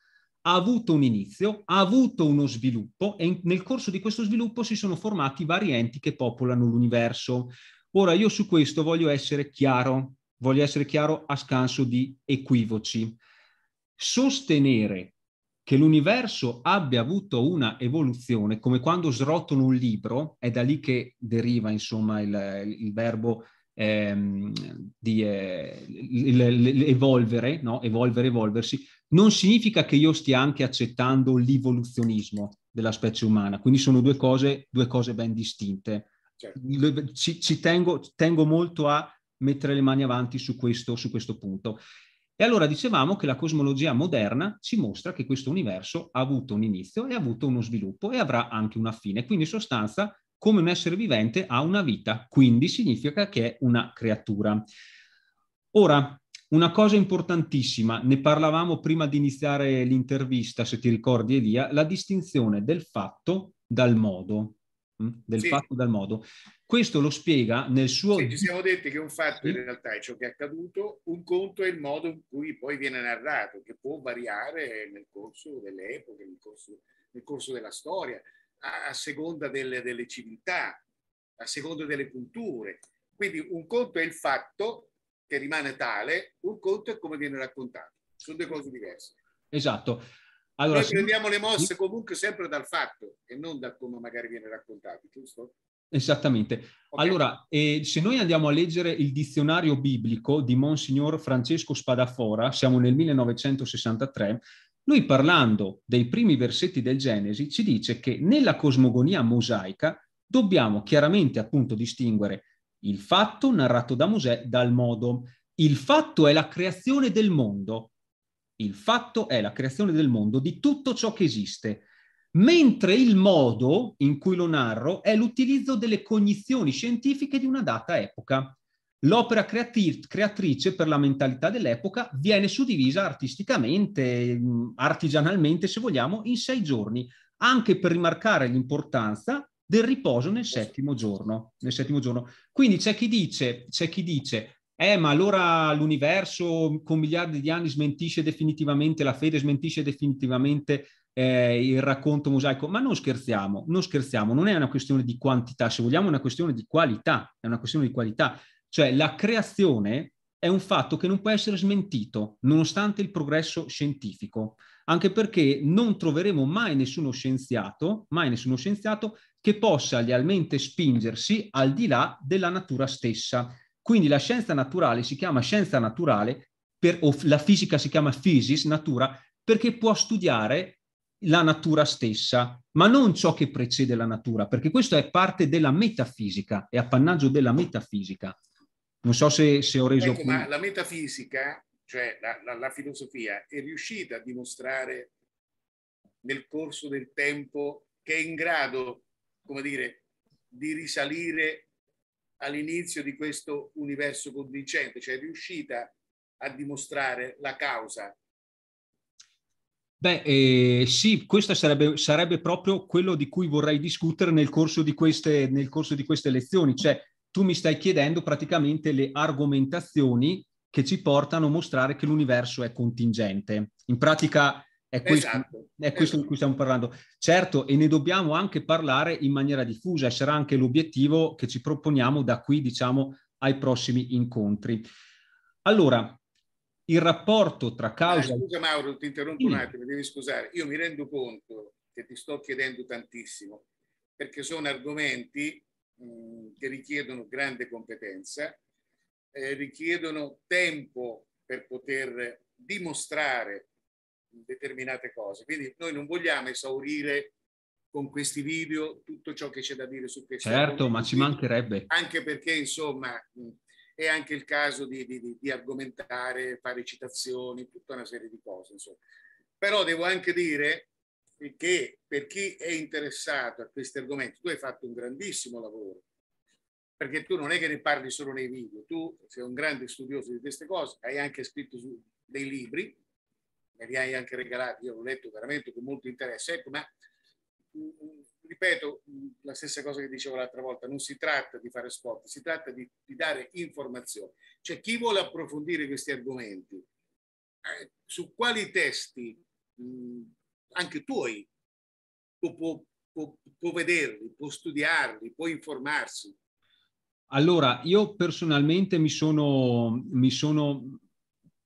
ha avuto un inizio, ha avuto uno sviluppo e in, nel corso di questo sviluppo si sono formati vari enti che popolano l'universo. Ora io su questo voglio essere chiaro, voglio essere chiaro a scanso di equivoci. Sostenere che l'universo abbia avuto una evoluzione, come quando srottono un libro, è da lì che deriva insomma il, il verbo ehm, di eh, evolvere, no? evolvere, evolversi, non significa che io stia anche accettando l'evoluzionismo della specie umana, quindi sono due cose, due cose ben distinte. Certo. Ci, ci tengo, tengo molto a mettere le mani avanti su questo, su questo punto. E allora dicevamo che la cosmologia moderna ci mostra che questo universo ha avuto un inizio e ha avuto uno sviluppo e avrà anche una fine. Quindi in sostanza, come un essere vivente, ha una vita, quindi significa che è una creatura. Ora, una cosa importantissima, ne parlavamo prima di iniziare l'intervista, se ti ricordi Elia, la distinzione del fatto dal modo. Mm? del sì. fatto dal modo. Questo lo spiega nel suo... Sì, ci siamo detti che un fatto in realtà è ciò che è accaduto, un conto è il modo in cui poi viene narrato, che può variare nel corso delle epoche, nel corso, nel corso della storia, a, a seconda delle, delle, civiltà, a seconda delle culture. Quindi un conto è il fatto che rimane tale, un conto è come viene raccontato. Sono due cose diverse. Esatto. Allora, Noi prendiamo le mosse comunque sempre dal fatto e non da come magari viene raccontato, giusto? Esattamente. Okay. Allora, eh, se noi andiamo a leggere il dizionario biblico di Monsignor Francesco Spadafora, siamo nel 1963, lui parlando dei primi versetti del Genesi ci dice che nella cosmogonia mosaica dobbiamo chiaramente appunto distinguere il fatto narrato da Mosè dal modo. Il fatto è la creazione del mondo, il fatto è la creazione del mondo, di tutto ciò che esiste, mentre il modo in cui lo narro è l'utilizzo delle cognizioni scientifiche di una data epoca. L'opera creativ- creatrice per la mentalità dell'epoca viene suddivisa artisticamente, mm, artigianalmente, se vogliamo, in sei giorni, anche per rimarcare l'importanza del riposo nel settimo giorno. Nel settimo giorno. Quindi c'è chi, dice, c'è chi dice eh, ma allora l'universo con miliardi di anni smentisce definitivamente la fede, smentisce definitivamente eh, il racconto mosaico. Ma non scherziamo, non scherziamo, non è una questione di quantità, se vogliamo è una questione di qualità, è una questione di qualità. Cioè la creazione è un fatto che non può essere smentito, nonostante il progresso scientifico, anche perché non troveremo mai nessuno scienziato, mai nessuno scienziato che possa lealmente spingersi al di là della natura stessa quindi la scienza naturale si chiama scienza naturale, per, o la fisica si chiama physis, natura, perché può studiare la natura stessa, ma non ciò che precede la natura, perché questo è parte della metafisica, è appannaggio della metafisica. Non so se, se ho reso... Ecco, ma la metafisica, cioè la, la, la filosofia, è riuscita a dimostrare nel corso del tempo che è in grado, come dire, di risalire all'inizio di questo universo convincente, cioè è riuscita a dimostrare la causa. Beh, eh, sì, questo sarebbe, sarebbe, proprio quello di cui vorrei discutere nel corso di queste, nel corso di queste lezioni, cioè tu mi stai chiedendo praticamente le argomentazioni che ci portano a mostrare che l'universo è contingente. In pratica è esatto, questo, esatto, è questo esatto. di cui stiamo parlando. Certo, e ne dobbiamo anche parlare in maniera diffusa, e sarà anche l'obiettivo che ci proponiamo da qui, diciamo, ai prossimi incontri. Allora, il rapporto tra ah, causa... Ah, scusa Mauro, ti interrompo sì. un attimo, devi scusare. Io mi rendo conto che ti sto chiedendo tantissimo, perché sono argomenti mm, che richiedono grande competenza, eh, richiedono tempo per poter dimostrare determinate cose. Quindi noi non vogliamo esaurire con questi video tutto ciò che c'è da dire su questo. Certo, ma ci mancherebbe. Anche perché, insomma, è anche il caso di, di, di argomentare, fare citazioni, tutta una serie di cose. Insomma. Però devo anche dire che per chi è interessato a questi argomenti, tu hai fatto un grandissimo lavoro, perché tu non è che ne parli solo nei video, tu sei un grande studioso di queste cose, hai anche scritto dei libri, me li hai anche regalati, io l'ho letto veramente con molto interesse, ecco, ma mm, mm, ripeto mm, la stessa cosa che dicevo l'altra volta, non si tratta di fare sport, si tratta di, di dare informazioni. Cioè chi vuole approfondire questi argomenti, eh, su quali testi, mh, anche tuoi, può, può, può, può vederli, può studiarli, può informarsi. Allora, io personalmente mi sono, mi sono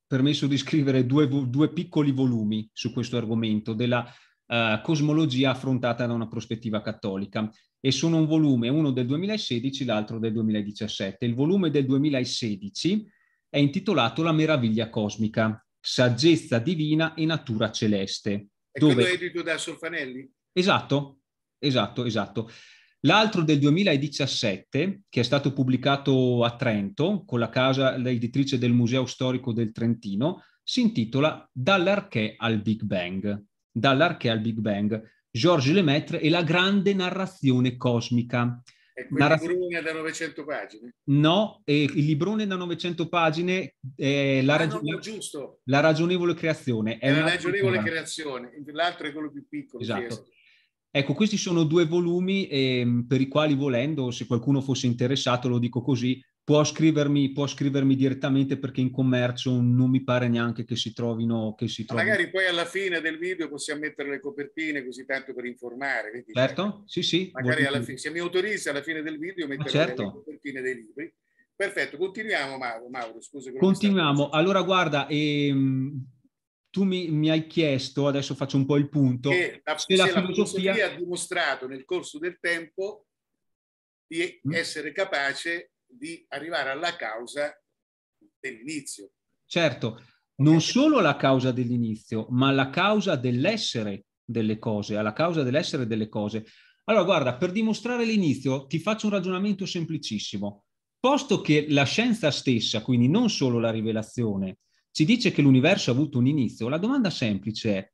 permesso di scrivere due, due piccoli volumi su questo argomento della Uh, cosmologia affrontata da una prospettiva cattolica e sono un volume, uno del 2016, l'altro del 2017. Il volume del 2016 è intitolato La meraviglia cosmica, saggezza divina e natura celeste. E dove... quello edito da Solfanelli? Esatto, esatto, esatto. L'altro del 2017, che è stato pubblicato a Trento con la casa editrice del Museo Storico del Trentino, si intitola Dall'Arché al Big Bang. Dall'Arché al Big Bang, Georges Lemaitre e la grande narrazione cosmica. E quel Narra... librone da 900 pagine? No, eh, il librone da 900 pagine è la, ah, ragio... no, la ragionevole creazione. È, è la ragionevole creazione, l'altro è quello più piccolo. Esatto. Ecco, questi sono due volumi eh, per i quali volendo, se qualcuno fosse interessato, lo dico così, può scrivermi, può scrivermi direttamente perché in commercio non mi pare neanche che si trovino... Che si trovino. Magari poi alla fine del video possiamo mettere le copertine così tanto per informare. Quindi, certo, sì, sì. Magari alla fine, se mi autorizza alla fine del video metterò certo. le copertine dei libri. Perfetto, continuiamo Mauro, Mauro scusa. Continuiamo, allora guarda, ehm, tu mi, mi, hai chiesto, adesso faccio un po' il punto, che la, se, se la, filosofia... filosofia... ha dimostrato nel corso del tempo di mm. essere capace di arrivare alla causa dell'inizio. Certo, non solo la causa dell'inizio, ma la causa dell'essere delle cose, alla causa dell'essere delle cose. Allora, guarda, per dimostrare l'inizio ti faccio un ragionamento semplicissimo. Posto che la scienza stessa, quindi non solo la rivelazione, ci dice che l'universo ha avuto un inizio. La domanda semplice è,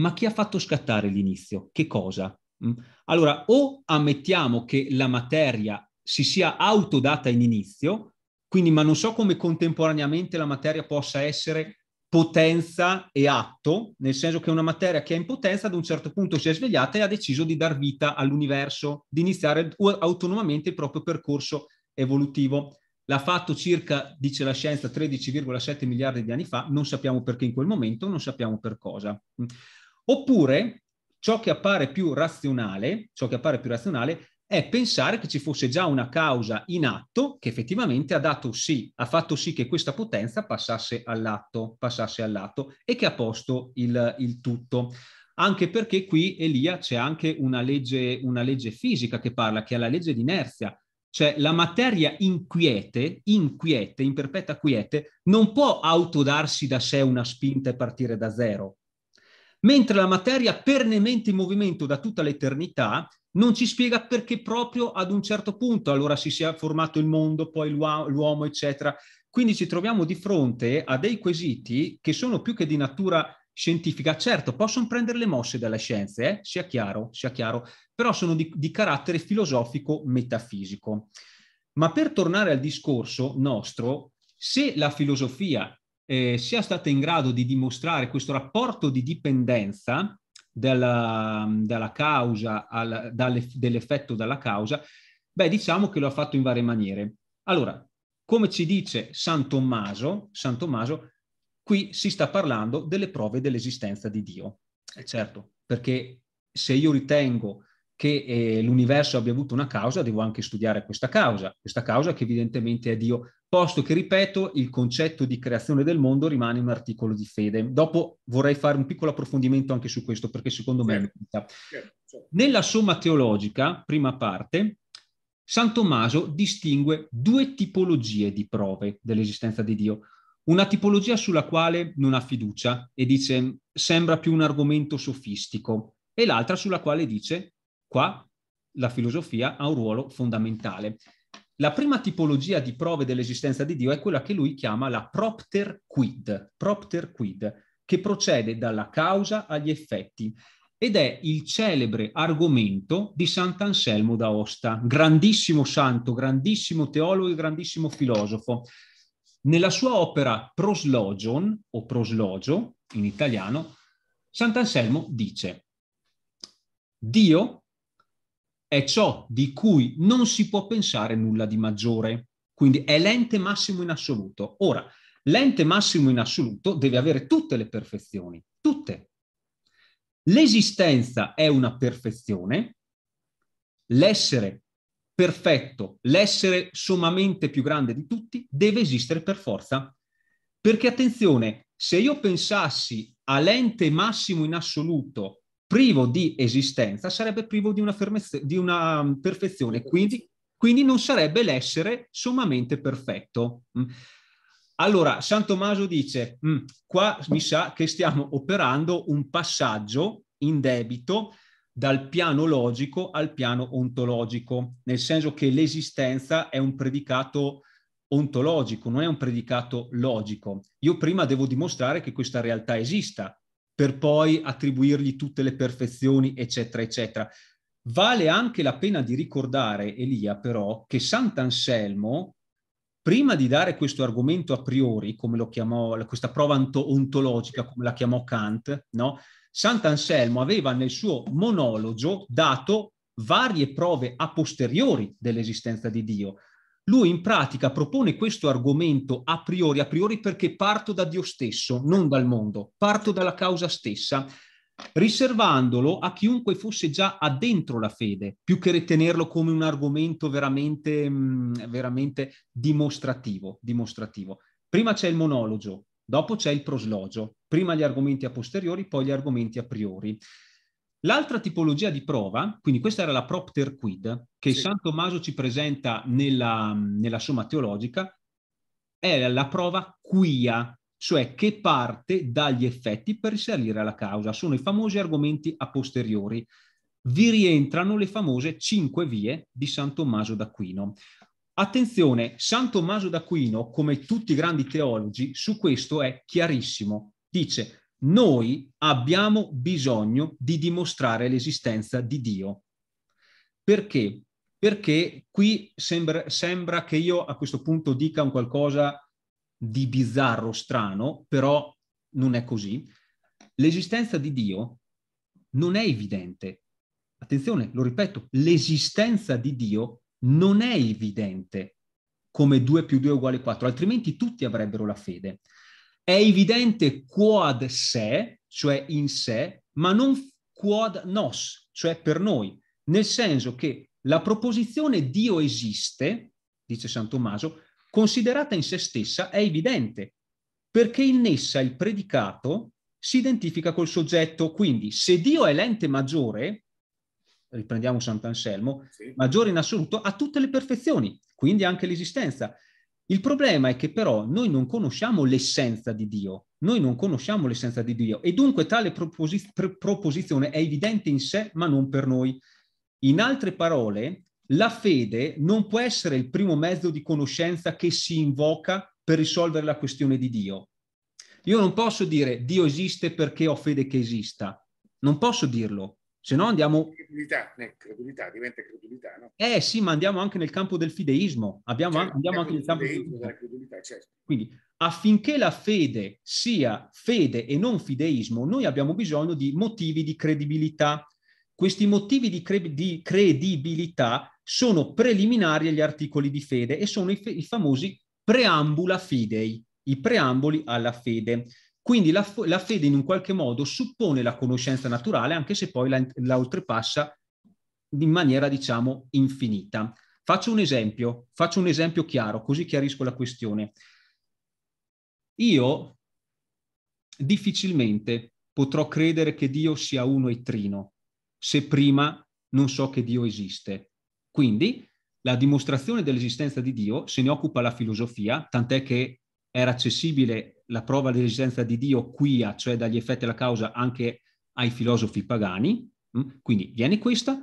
ma chi ha fatto scattare l'inizio? Che cosa? Mm? Allora, o ammettiamo che la materia si sia autodata in inizio, quindi ma non so come contemporaneamente la materia possa essere potenza e atto, nel senso che una materia che è in potenza ad un certo punto si è svegliata e ha deciso di dar vita all'universo, di iniziare autonomamente il proprio percorso evolutivo l'ha fatto circa, dice la scienza, 13,7 miliardi di anni fa, non sappiamo perché in quel momento, non sappiamo per cosa. Oppure ciò che appare più razionale, ciò che appare più razionale è pensare che ci fosse già una causa in atto che effettivamente ha dato sì, ha fatto sì che questa potenza passasse all'atto, passasse all'atto e che ha posto il, il tutto anche perché qui Elia c'è anche una legge, una legge, fisica che parla, che è la legge di inerzia, cioè la materia inquiete, inquiete, in perpetua quiete, non può autodarsi da sé una spinta e partire da zero. Mentre la materia pernemente in movimento da tutta l'eternità non ci spiega perché proprio ad un certo punto allora si sia formato il mondo, poi l'uomo, eccetera. Quindi ci troviamo di fronte a dei quesiti che sono più che di natura scientifica. Certo, possono prendere le mosse dalle scienze, eh? sia, chiaro, sia chiaro, però sono di, di carattere filosofico-metafisico. Ma per tornare al discorso nostro, se la filosofia eh, sia stata in grado di dimostrare questo rapporto di dipendenza della, dalla causa al, dalle, dell'effetto dalla causa, beh, diciamo che lo ha fatto in varie maniere. Allora, come ci dice San Tommaso, San Tommaso Qui si sta parlando delle prove dell'esistenza di Dio. E ecco. certo, perché se io ritengo che eh, l'universo abbia avuto una causa, devo anche studiare questa causa, questa causa che evidentemente è Dio, posto che, ripeto, il concetto di creazione del mondo rimane un articolo di fede. Dopo vorrei fare un piccolo approfondimento anche su questo, perché secondo me... Certo, certo. Nella Somma Teologica, prima parte, San Tommaso distingue due tipologie di prove dell'esistenza di Dio. Una tipologia sulla quale non ha fiducia e dice sembra più un argomento sofistico e l'altra sulla quale dice qua la filosofia ha un ruolo fondamentale. La prima tipologia di prove dell'esistenza di Dio è quella che lui chiama la propter quid, propter quid, che procede dalla causa agli effetti ed è il celebre argomento di Sant'Anselmo d'Aosta, grandissimo santo, grandissimo teologo e grandissimo filosofo. Nella sua opera Proslogion, o Proslogio in italiano, Sant'Anselmo dice Dio è ciò di cui non si può pensare nulla di maggiore, quindi è l'ente massimo in assoluto. Ora, l'ente massimo in assoluto deve avere tutte le perfezioni, tutte. L'esistenza è una perfezione, l'essere perfetto, l'essere sommamente più grande di tutti, deve esistere per forza. Perché attenzione, se io pensassi all'ente massimo in assoluto privo di esistenza, sarebbe privo di una, fermezze- di una mm, perfezione, quindi, quindi non sarebbe l'essere sommamente perfetto. Mm. Allora, San Tommaso dice, mm, qua mi sa che stiamo operando un passaggio in debito dal piano logico al piano ontologico, nel senso che l'esistenza è un predicato ontologico, non è un predicato logico. Io prima devo dimostrare che questa realtà esista, per poi attribuirgli tutte le perfezioni, eccetera, eccetera. Vale anche la pena di ricordare, Elia, però, che Sant'Anselmo, prima di dare questo argomento a priori, come lo chiamò, questa prova ontologica, come la chiamò Kant, no? Sant'Anselmo aveva nel suo monologio dato varie prove a posteriori dell'esistenza di Dio. Lui in pratica propone questo argomento a priori, a priori perché parto da Dio stesso, non dal mondo, parto dalla causa stessa, riservandolo a chiunque fosse già addentro la fede, più che ritenerlo come un argomento veramente, mm, veramente dimostrativo, dimostrativo. Prima c'è il monologo, Dopo c'è il proslogio, prima gli argomenti a posteriori, poi gli argomenti a priori. L'altra tipologia di prova, quindi questa era la propter quid, che sì. San Tommaso ci presenta nella, nella somma teologica, è la prova quia, cioè che parte dagli effetti per risalire alla causa. Sono i famosi argomenti a posteriori. Vi rientrano le famose cinque vie di San Tommaso d'Aquino. Attenzione, San Tommaso d'Aquino, come tutti i grandi teologi, su questo è chiarissimo. Dice, noi abbiamo bisogno di dimostrare l'esistenza di Dio. Perché? Perché qui sembra, sembra che io a questo punto dica un qualcosa di bizzarro, strano, però non è così. L'esistenza di Dio non è evidente. Attenzione, lo ripeto, l'esistenza di Dio non è evidente come 2 più 2 uguale 4, altrimenti tutti avrebbero la fede. È evidente quod se, cioè in sé, ma non quod nos, cioè per noi, nel senso che la proposizione Dio esiste, dice San Tommaso, considerata in se stessa è evidente, perché in essa il predicato si identifica col soggetto. Quindi se Dio è l'ente maggiore, riprendiamo Sant'Anselmo, sì. maggiore in assoluto a tutte le perfezioni, quindi anche l'esistenza. Il problema è che però noi non conosciamo l'essenza di Dio, noi non conosciamo l'essenza di Dio e dunque tale proposi- proposizione è evidente in sé ma non per noi. In altre parole, la fede non può essere il primo mezzo di conoscenza che si invoca per risolvere la questione di Dio. Io non posso dire Dio esiste perché ho fede che esista, non posso dirlo, se no andiamo... Credibilità, né, credibilità, diventa credibilità, no? Eh sì, ma andiamo anche nel campo del fideismo. Abbiamo, cioè, andiamo anche nel campo del fideismo. della credibilità, certo. Quindi, affinché la fede sia fede e non fideismo, noi abbiamo bisogno di motivi di credibilità. Questi motivi di, cre- di credibilità sono preliminari agli articoli di fede e sono i, fe- i famosi preambula fidei, i preamboli alla fede. Quindi la, la, fede in un qualche modo suppone la conoscenza naturale, anche se poi la, la oltrepassa in maniera, diciamo, infinita. Faccio un esempio, faccio un esempio chiaro, così chiarisco la questione. Io difficilmente potrò credere che Dio sia uno e trino se prima non so che Dio esiste. Quindi la dimostrazione dell'esistenza di Dio se ne occupa la filosofia, tant'è che era accessibile la prova dell'esistenza di Dio quia, cioè dagli effetti della causa, anche ai filosofi pagani. Mm? Quindi viene questa,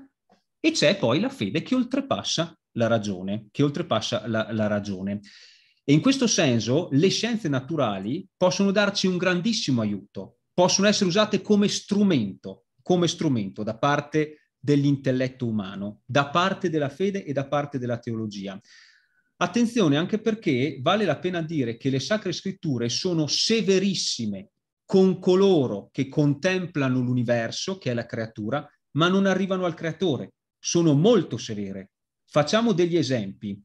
e c'è poi la fede che oltrepassa la ragione, che oltrepassa la, la ragione. E in questo senso le scienze naturali possono darci un grandissimo aiuto, possono essere usate come strumento, come strumento da parte dell'intelletto umano, da parte della fede e da parte della teologia. Attenzione anche perché vale la pena dire che le sacre scritture sono severissime con coloro che contemplano l'universo, che è la creatura, ma non arrivano al creatore. Sono molto severe. Facciamo degli esempi.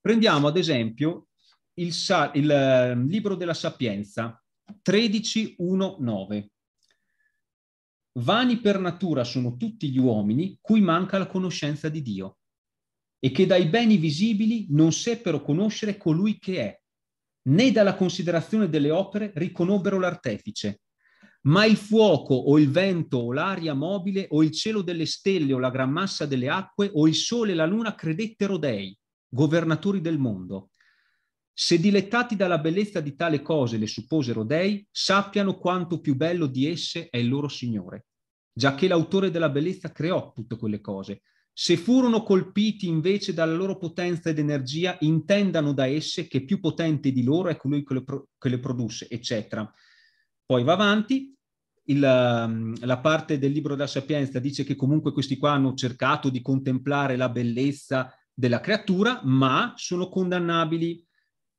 Prendiamo ad esempio il, il ehm, libro della Sapienza 13.1.9. Vani per natura sono tutti gli uomini cui manca la conoscenza di Dio e che dai beni visibili non seppero conoscere colui che è, né dalla considerazione delle opere riconobbero l'artefice. Ma il fuoco o il vento o l'aria mobile o il cielo delle stelle o la gran massa delle acque o il sole e la luna credettero dei, governatori del mondo. Se dilettati dalla bellezza di tale cose le supposero dei, sappiano quanto più bello di esse è il loro Signore, già che l'autore della bellezza creò tutte quelle cose se furono colpiti invece dalla loro potenza ed energia, intendano da esse che più potente di loro è colui che le, pro- che le produsse, eccetera. Poi va avanti, il, um, la parte del libro della sapienza dice che comunque questi qua hanno cercato di contemplare la bellezza della creatura, ma sono condannabili,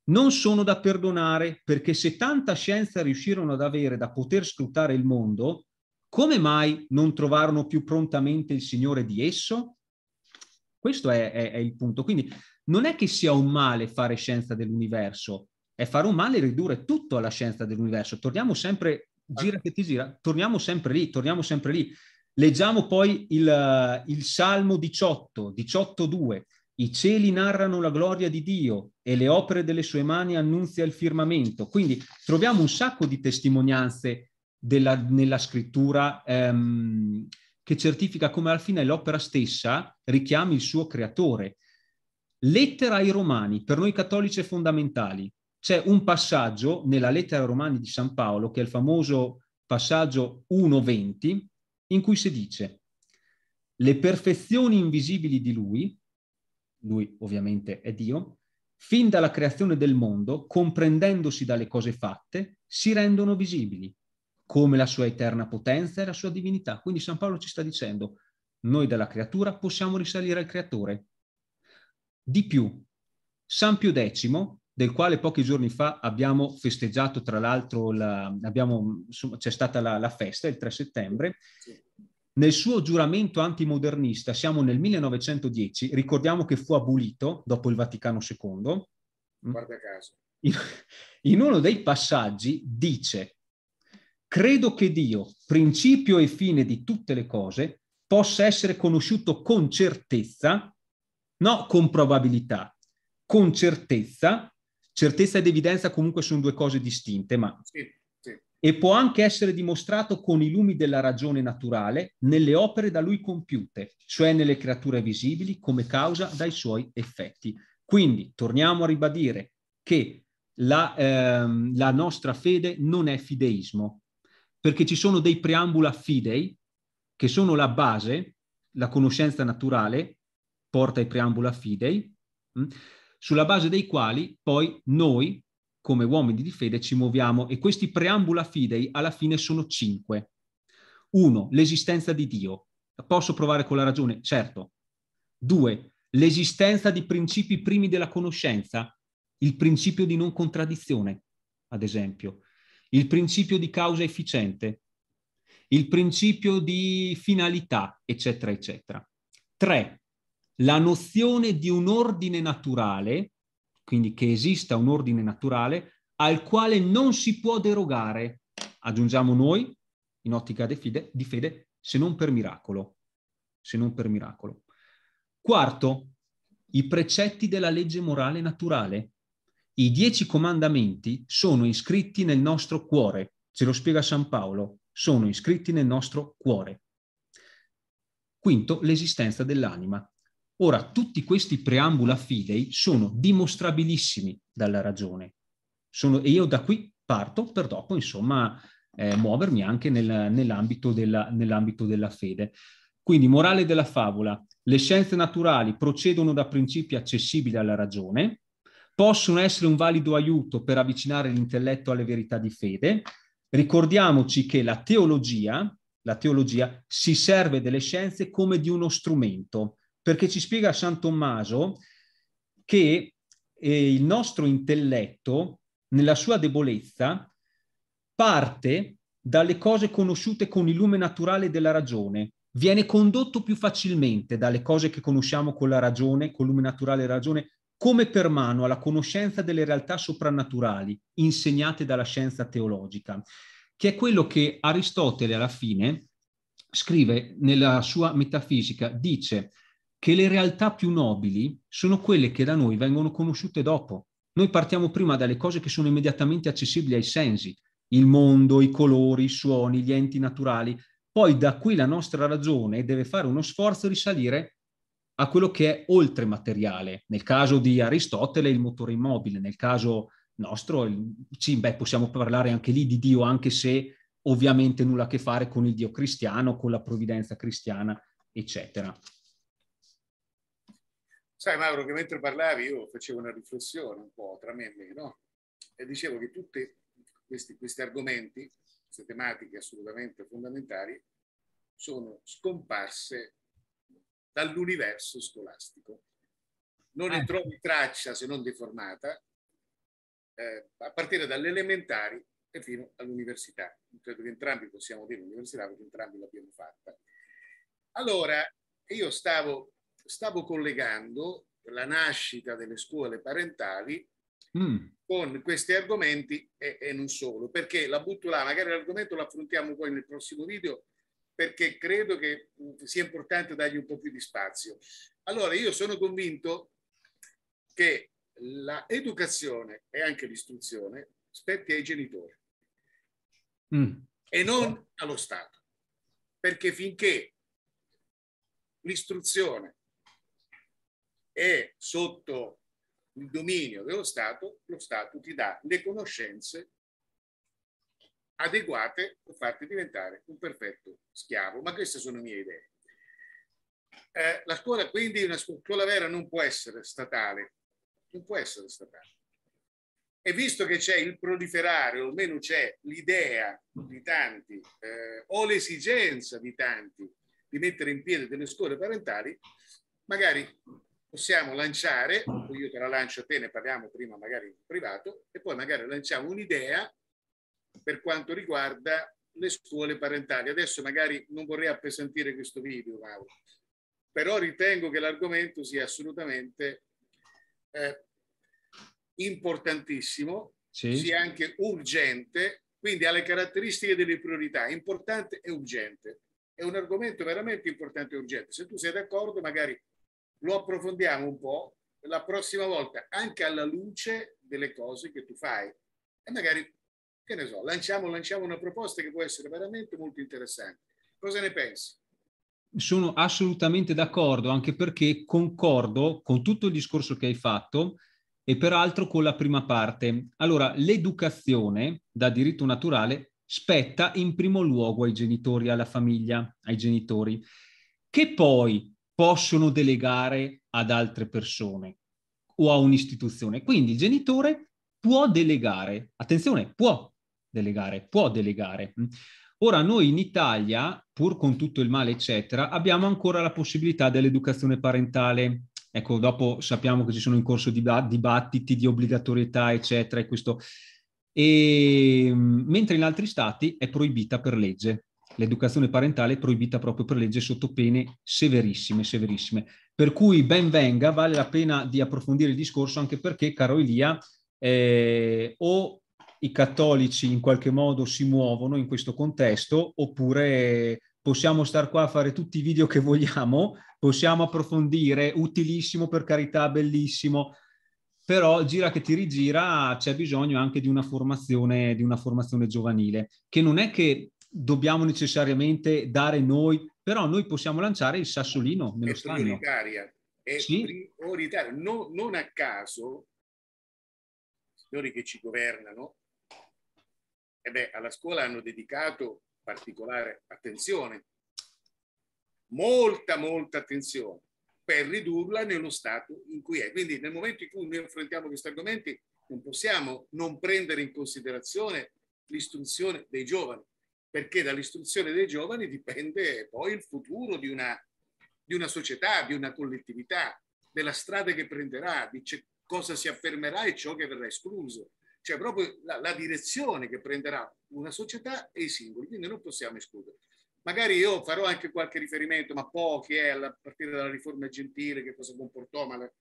non sono da perdonare, perché se tanta scienza riuscirono ad avere da poter scrutare il mondo, come mai non trovarono più prontamente il Signore di esso? Questo è, è, è il punto. Quindi non è che sia un male fare scienza dell'universo, è fare un male ridurre tutto alla scienza dell'universo. Torniamo sempre, gira che ti gira, torniamo sempre lì, torniamo sempre lì. Leggiamo poi il, il Salmo 18, 18.2. I cieli narrano la gloria di Dio e le opere delle sue mani annunzia il firmamento. Quindi troviamo un sacco di testimonianze della, nella scrittura ehm, che certifica come alla fine l'opera stessa richiami il suo creatore. Lettera ai Romani, per noi cattolici è fondamentale. C'è un passaggio nella lettera ai Romani di San Paolo, che è il famoso passaggio 1.20, in cui si dice le perfezioni invisibili di lui, lui ovviamente è Dio, fin dalla creazione del mondo, comprendendosi dalle cose fatte, si rendono visibili, come la sua eterna potenza e la sua divinità. Quindi San Paolo ci sta dicendo, noi dalla creatura possiamo risalire al creatore. Di più, San Pio X, del quale pochi giorni fa abbiamo festeggiato, tra l'altro la, abbiamo, c'è stata la, la, festa il 3 settembre, nel suo giuramento antimodernista, siamo nel 1910, ricordiamo che fu abolito dopo il Vaticano II. Guarda caso. in uno dei passaggi dice Credo che Dio, principio e fine di tutte le cose, possa essere conosciuto con certezza, no con probabilità, con certezza. Certezza ed evidenza comunque sono due cose distinte, ma... Sì, sì. E può anche essere dimostrato con i lumi della ragione naturale nelle opere da lui compiute, cioè nelle creature visibili come causa dai suoi effetti. Quindi torniamo a ribadire che la, ehm, la nostra fede non è fideismo, perché ci sono dei preambula fidei che sono la base, la conoscenza naturale porta ai preambula fidei, mh, mm, sulla base dei quali poi noi, come uomini di fede, ci muoviamo e questi preambula fidei alla fine sono cinque. Uno, l'esistenza di Dio. Posso provare con la ragione? Certo. Due, l'esistenza di principi primi della conoscenza, il principio di non contraddizione, ad esempio il principio di causa efficiente, il principio di finalità, eccetera, eccetera. Tre, la nozione di un ordine naturale, quindi che esista un ordine naturale, al quale non si può derogare, aggiungiamo noi, in ottica di fede, di fede se non per miracolo. Se non per miracolo. Quarto, i precetti della legge morale naturale. I dieci comandamenti sono iscritti nel nostro cuore, ce lo spiega San Paolo, sono iscritti nel nostro cuore. Quinto, l'esistenza dell'anima. Ora, tutti questi preambula fidei sono dimostrabilissimi dalla ragione. Sono, e io da qui parto per dopo, insomma, eh, muovermi anche nel, nell'ambito, della, nell'ambito della fede. Quindi, morale della favola, le scienze naturali procedono da principi accessibili alla ragione, possono essere un valido aiuto per avvicinare l'intelletto alle verità di fede. Ricordiamoci che la teologia, la teologia si serve delle scienze come di uno strumento, perché ci spiega San Tommaso che eh, il nostro intelletto, nella sua debolezza, parte dalle cose conosciute con il lume naturale della ragione, viene condotto più facilmente dalle cose che conosciamo con la ragione, con il lume naturale della ragione, come per mano alla conoscenza delle realtà soprannaturali insegnate dalla scienza teologica, che è quello che Aristotele alla fine scrive nella sua metafisica, dice che le realtà più nobili sono quelle che da noi vengono conosciute dopo. Noi partiamo prima dalle cose che sono immediatamente accessibili ai sensi, il mondo, i colori, i suoni, gli enti naturali. Poi da qui la nostra ragione deve fare uno sforzo e risalire a quello che è oltre materiale. Nel caso di Aristotele il motore immobile, nel caso nostro il, sì, beh, possiamo parlare anche lì di Dio, anche se ovviamente nulla a che fare con il Dio cristiano, con la provvidenza cristiana, eccetera. Sai Mauro che mentre parlavi io facevo una riflessione un po' tra me e me, no? E dicevo che tutti questi, questi argomenti, queste tematiche assolutamente fondamentali, sono scomparse dall'universo scolastico. Non ne ah. trovi traccia se non deformata, eh, a partire dalle elementari e fino all'università. Credo che entrambi possiamo dire l'università perché entrambi l'abbiamo fatta. Allora, io stavo, stavo collegando la nascita delle scuole parentali mm. con questi argomenti e, e, non solo, perché la butto là, magari l'argomento lo affrontiamo poi nel prossimo video, perché credo che mm, sia importante dargli un po' più di spazio. Allora, io sono convinto che l'educazione e anche l'istruzione spetti ai genitori mm. e non allo Stato, perché finché l'istruzione è sotto il dominio dello Stato, lo Stato ti dà le conoscenze adeguate o farti diventare un perfetto schiavo. Ma queste sono le mie idee. Eh, la scuola quindi, una scuola vera non può essere statale, non può essere statale. E visto che c'è il proliferare, o almeno c'è l'idea di tanti, eh, o l'esigenza di tanti, di mettere in piedi delle scuole parentali, magari possiamo lanciare, io te la lancio a te, ne parliamo prima magari in privato, e poi magari lanciamo un'idea per quanto riguarda le scuole parentali. Adesso magari non vorrei appesantire questo video, Paolo, però ritengo che l'argomento sia assolutamente eh, importantissimo, sì. sia anche urgente, quindi ha le caratteristiche delle priorità, importante e urgente. È un argomento veramente importante e urgente. Se tu sei d'accordo, magari lo approfondiamo un po' la prossima volta, anche alla luce delle cose che tu fai. E magari che ne so, lanciamo, lanciamo una proposta che può essere veramente molto interessante. Cosa ne pensi? Sono assolutamente d'accordo, anche perché concordo con tutto il discorso che hai fatto e peraltro con la prima parte. Allora, l'educazione da diritto naturale spetta in primo luogo ai genitori, alla famiglia, ai genitori, che poi possono delegare ad altre persone o a un'istituzione. Quindi il genitore può delegare, attenzione, può delegare, può delegare. Ora noi in Italia, pur con tutto il male eccetera, abbiamo ancora la possibilità dell'educazione parentale. Ecco, dopo sappiamo che ci sono in corso dibattiti di obbligatorietà eccetera e questo... E, ehm, mentre in altri stati è proibita per legge. L'educazione parentale è proibita proprio per legge sotto pene severissime, severissime. Per cui ben venga, vale la pena di approfondire il discorso anche perché, caro Elia, eh, o i cattolici in qualche modo si muovono in questo contesto oppure possiamo star qua a fare tutti i video che vogliamo, possiamo approfondire, utilissimo per carità, bellissimo, però gira che ti rigira c'è bisogno anche di una formazione, di una formazione giovanile, che non è che dobbiamo necessariamente dare noi, però noi possiamo lanciare il sassolino nello è stagno. Prioritaria, è sì? prioritaria. Non, non a caso, i signori che ci governano, e beh, alla scuola hanno dedicato particolare attenzione, molta, molta attenzione per ridurla nello stato in cui è. Quindi nel momento in cui noi affrontiamo questi argomenti non possiamo non prendere in considerazione l'istruzione dei giovani, perché dall'istruzione dei giovani dipende poi il futuro di una, di una società, di una collettività, della strada che prenderà, di cosa si affermerà e ciò che verrà escluso cioè proprio la, la, direzione che prenderà una società e i singoli, quindi non possiamo escludere. Magari io farò anche qualche riferimento, ma pochi, eh, a partire dalla riforma gentile, che cosa comportò, ma la,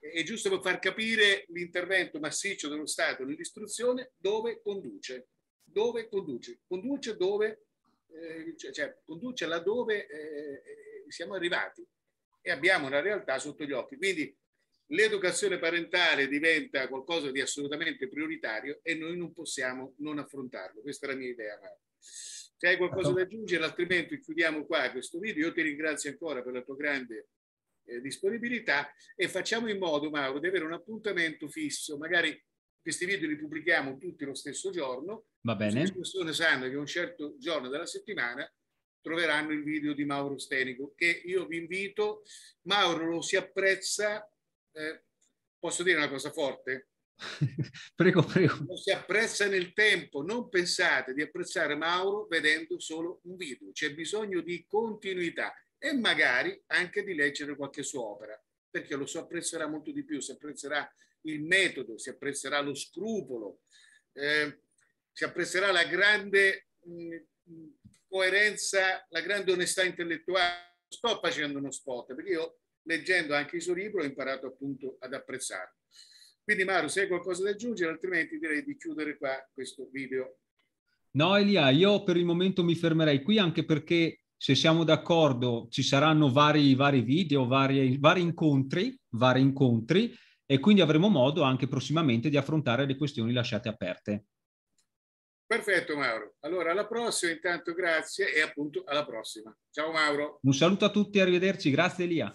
è giusto per far capire l'intervento massiccio dello Stato nell'istruzione dove conduce, dove conduce, conduce dove, eh, cioè, cioè conduce laddove eh, eh, siamo arrivati e abbiamo una realtà sotto gli occhi. Quindi l'educazione parentale diventa qualcosa di assolutamente prioritario e noi non possiamo non affrontarlo. Questa è la mia idea. Se hai qualcosa da aggiungere, altrimenti chiudiamo qua questo video. Io ti ringrazio ancora per la tua grande eh, disponibilità e facciamo in modo, Mauro, di avere un appuntamento fisso. Magari questi video li pubblichiamo tutti lo stesso giorno. Va bene. Le persone sanno che un certo giorno della settimana troveranno il video di Mauro Stenico che io vi invito. Mauro lo si apprezza eh, posso dire una cosa forte? prego, prego. Non si apprezza nel tempo, non pensate di apprezzare Mauro vedendo solo un video, c'è bisogno di continuità e magari anche di leggere qualche sua opera, perché lo si apprezzerà molto di più, si apprezzerà il metodo, si apprezzerà lo scrupolo, eh, si apprezzerà la grande mh, mm, mm, coerenza, la grande onestà intellettuale. Sto facendo uno spot perché io leggendo anche il suo libro ho imparato appunto ad apprezzarlo. Quindi Mario, se hai qualcosa da aggiungere, altrimenti direi di chiudere qua questo video. No Elia, io per il momento mi fermerei qui anche perché se siamo d'accordo ci saranno vari, vari video, vari, vari, incontri, vari incontri e quindi avremo modo anche prossimamente di affrontare le questioni lasciate aperte. Perfetto Mauro, allora alla prossima, intanto grazie e appunto alla prossima. Ciao Mauro. Un saluto a tutti, arrivederci, grazie Elia.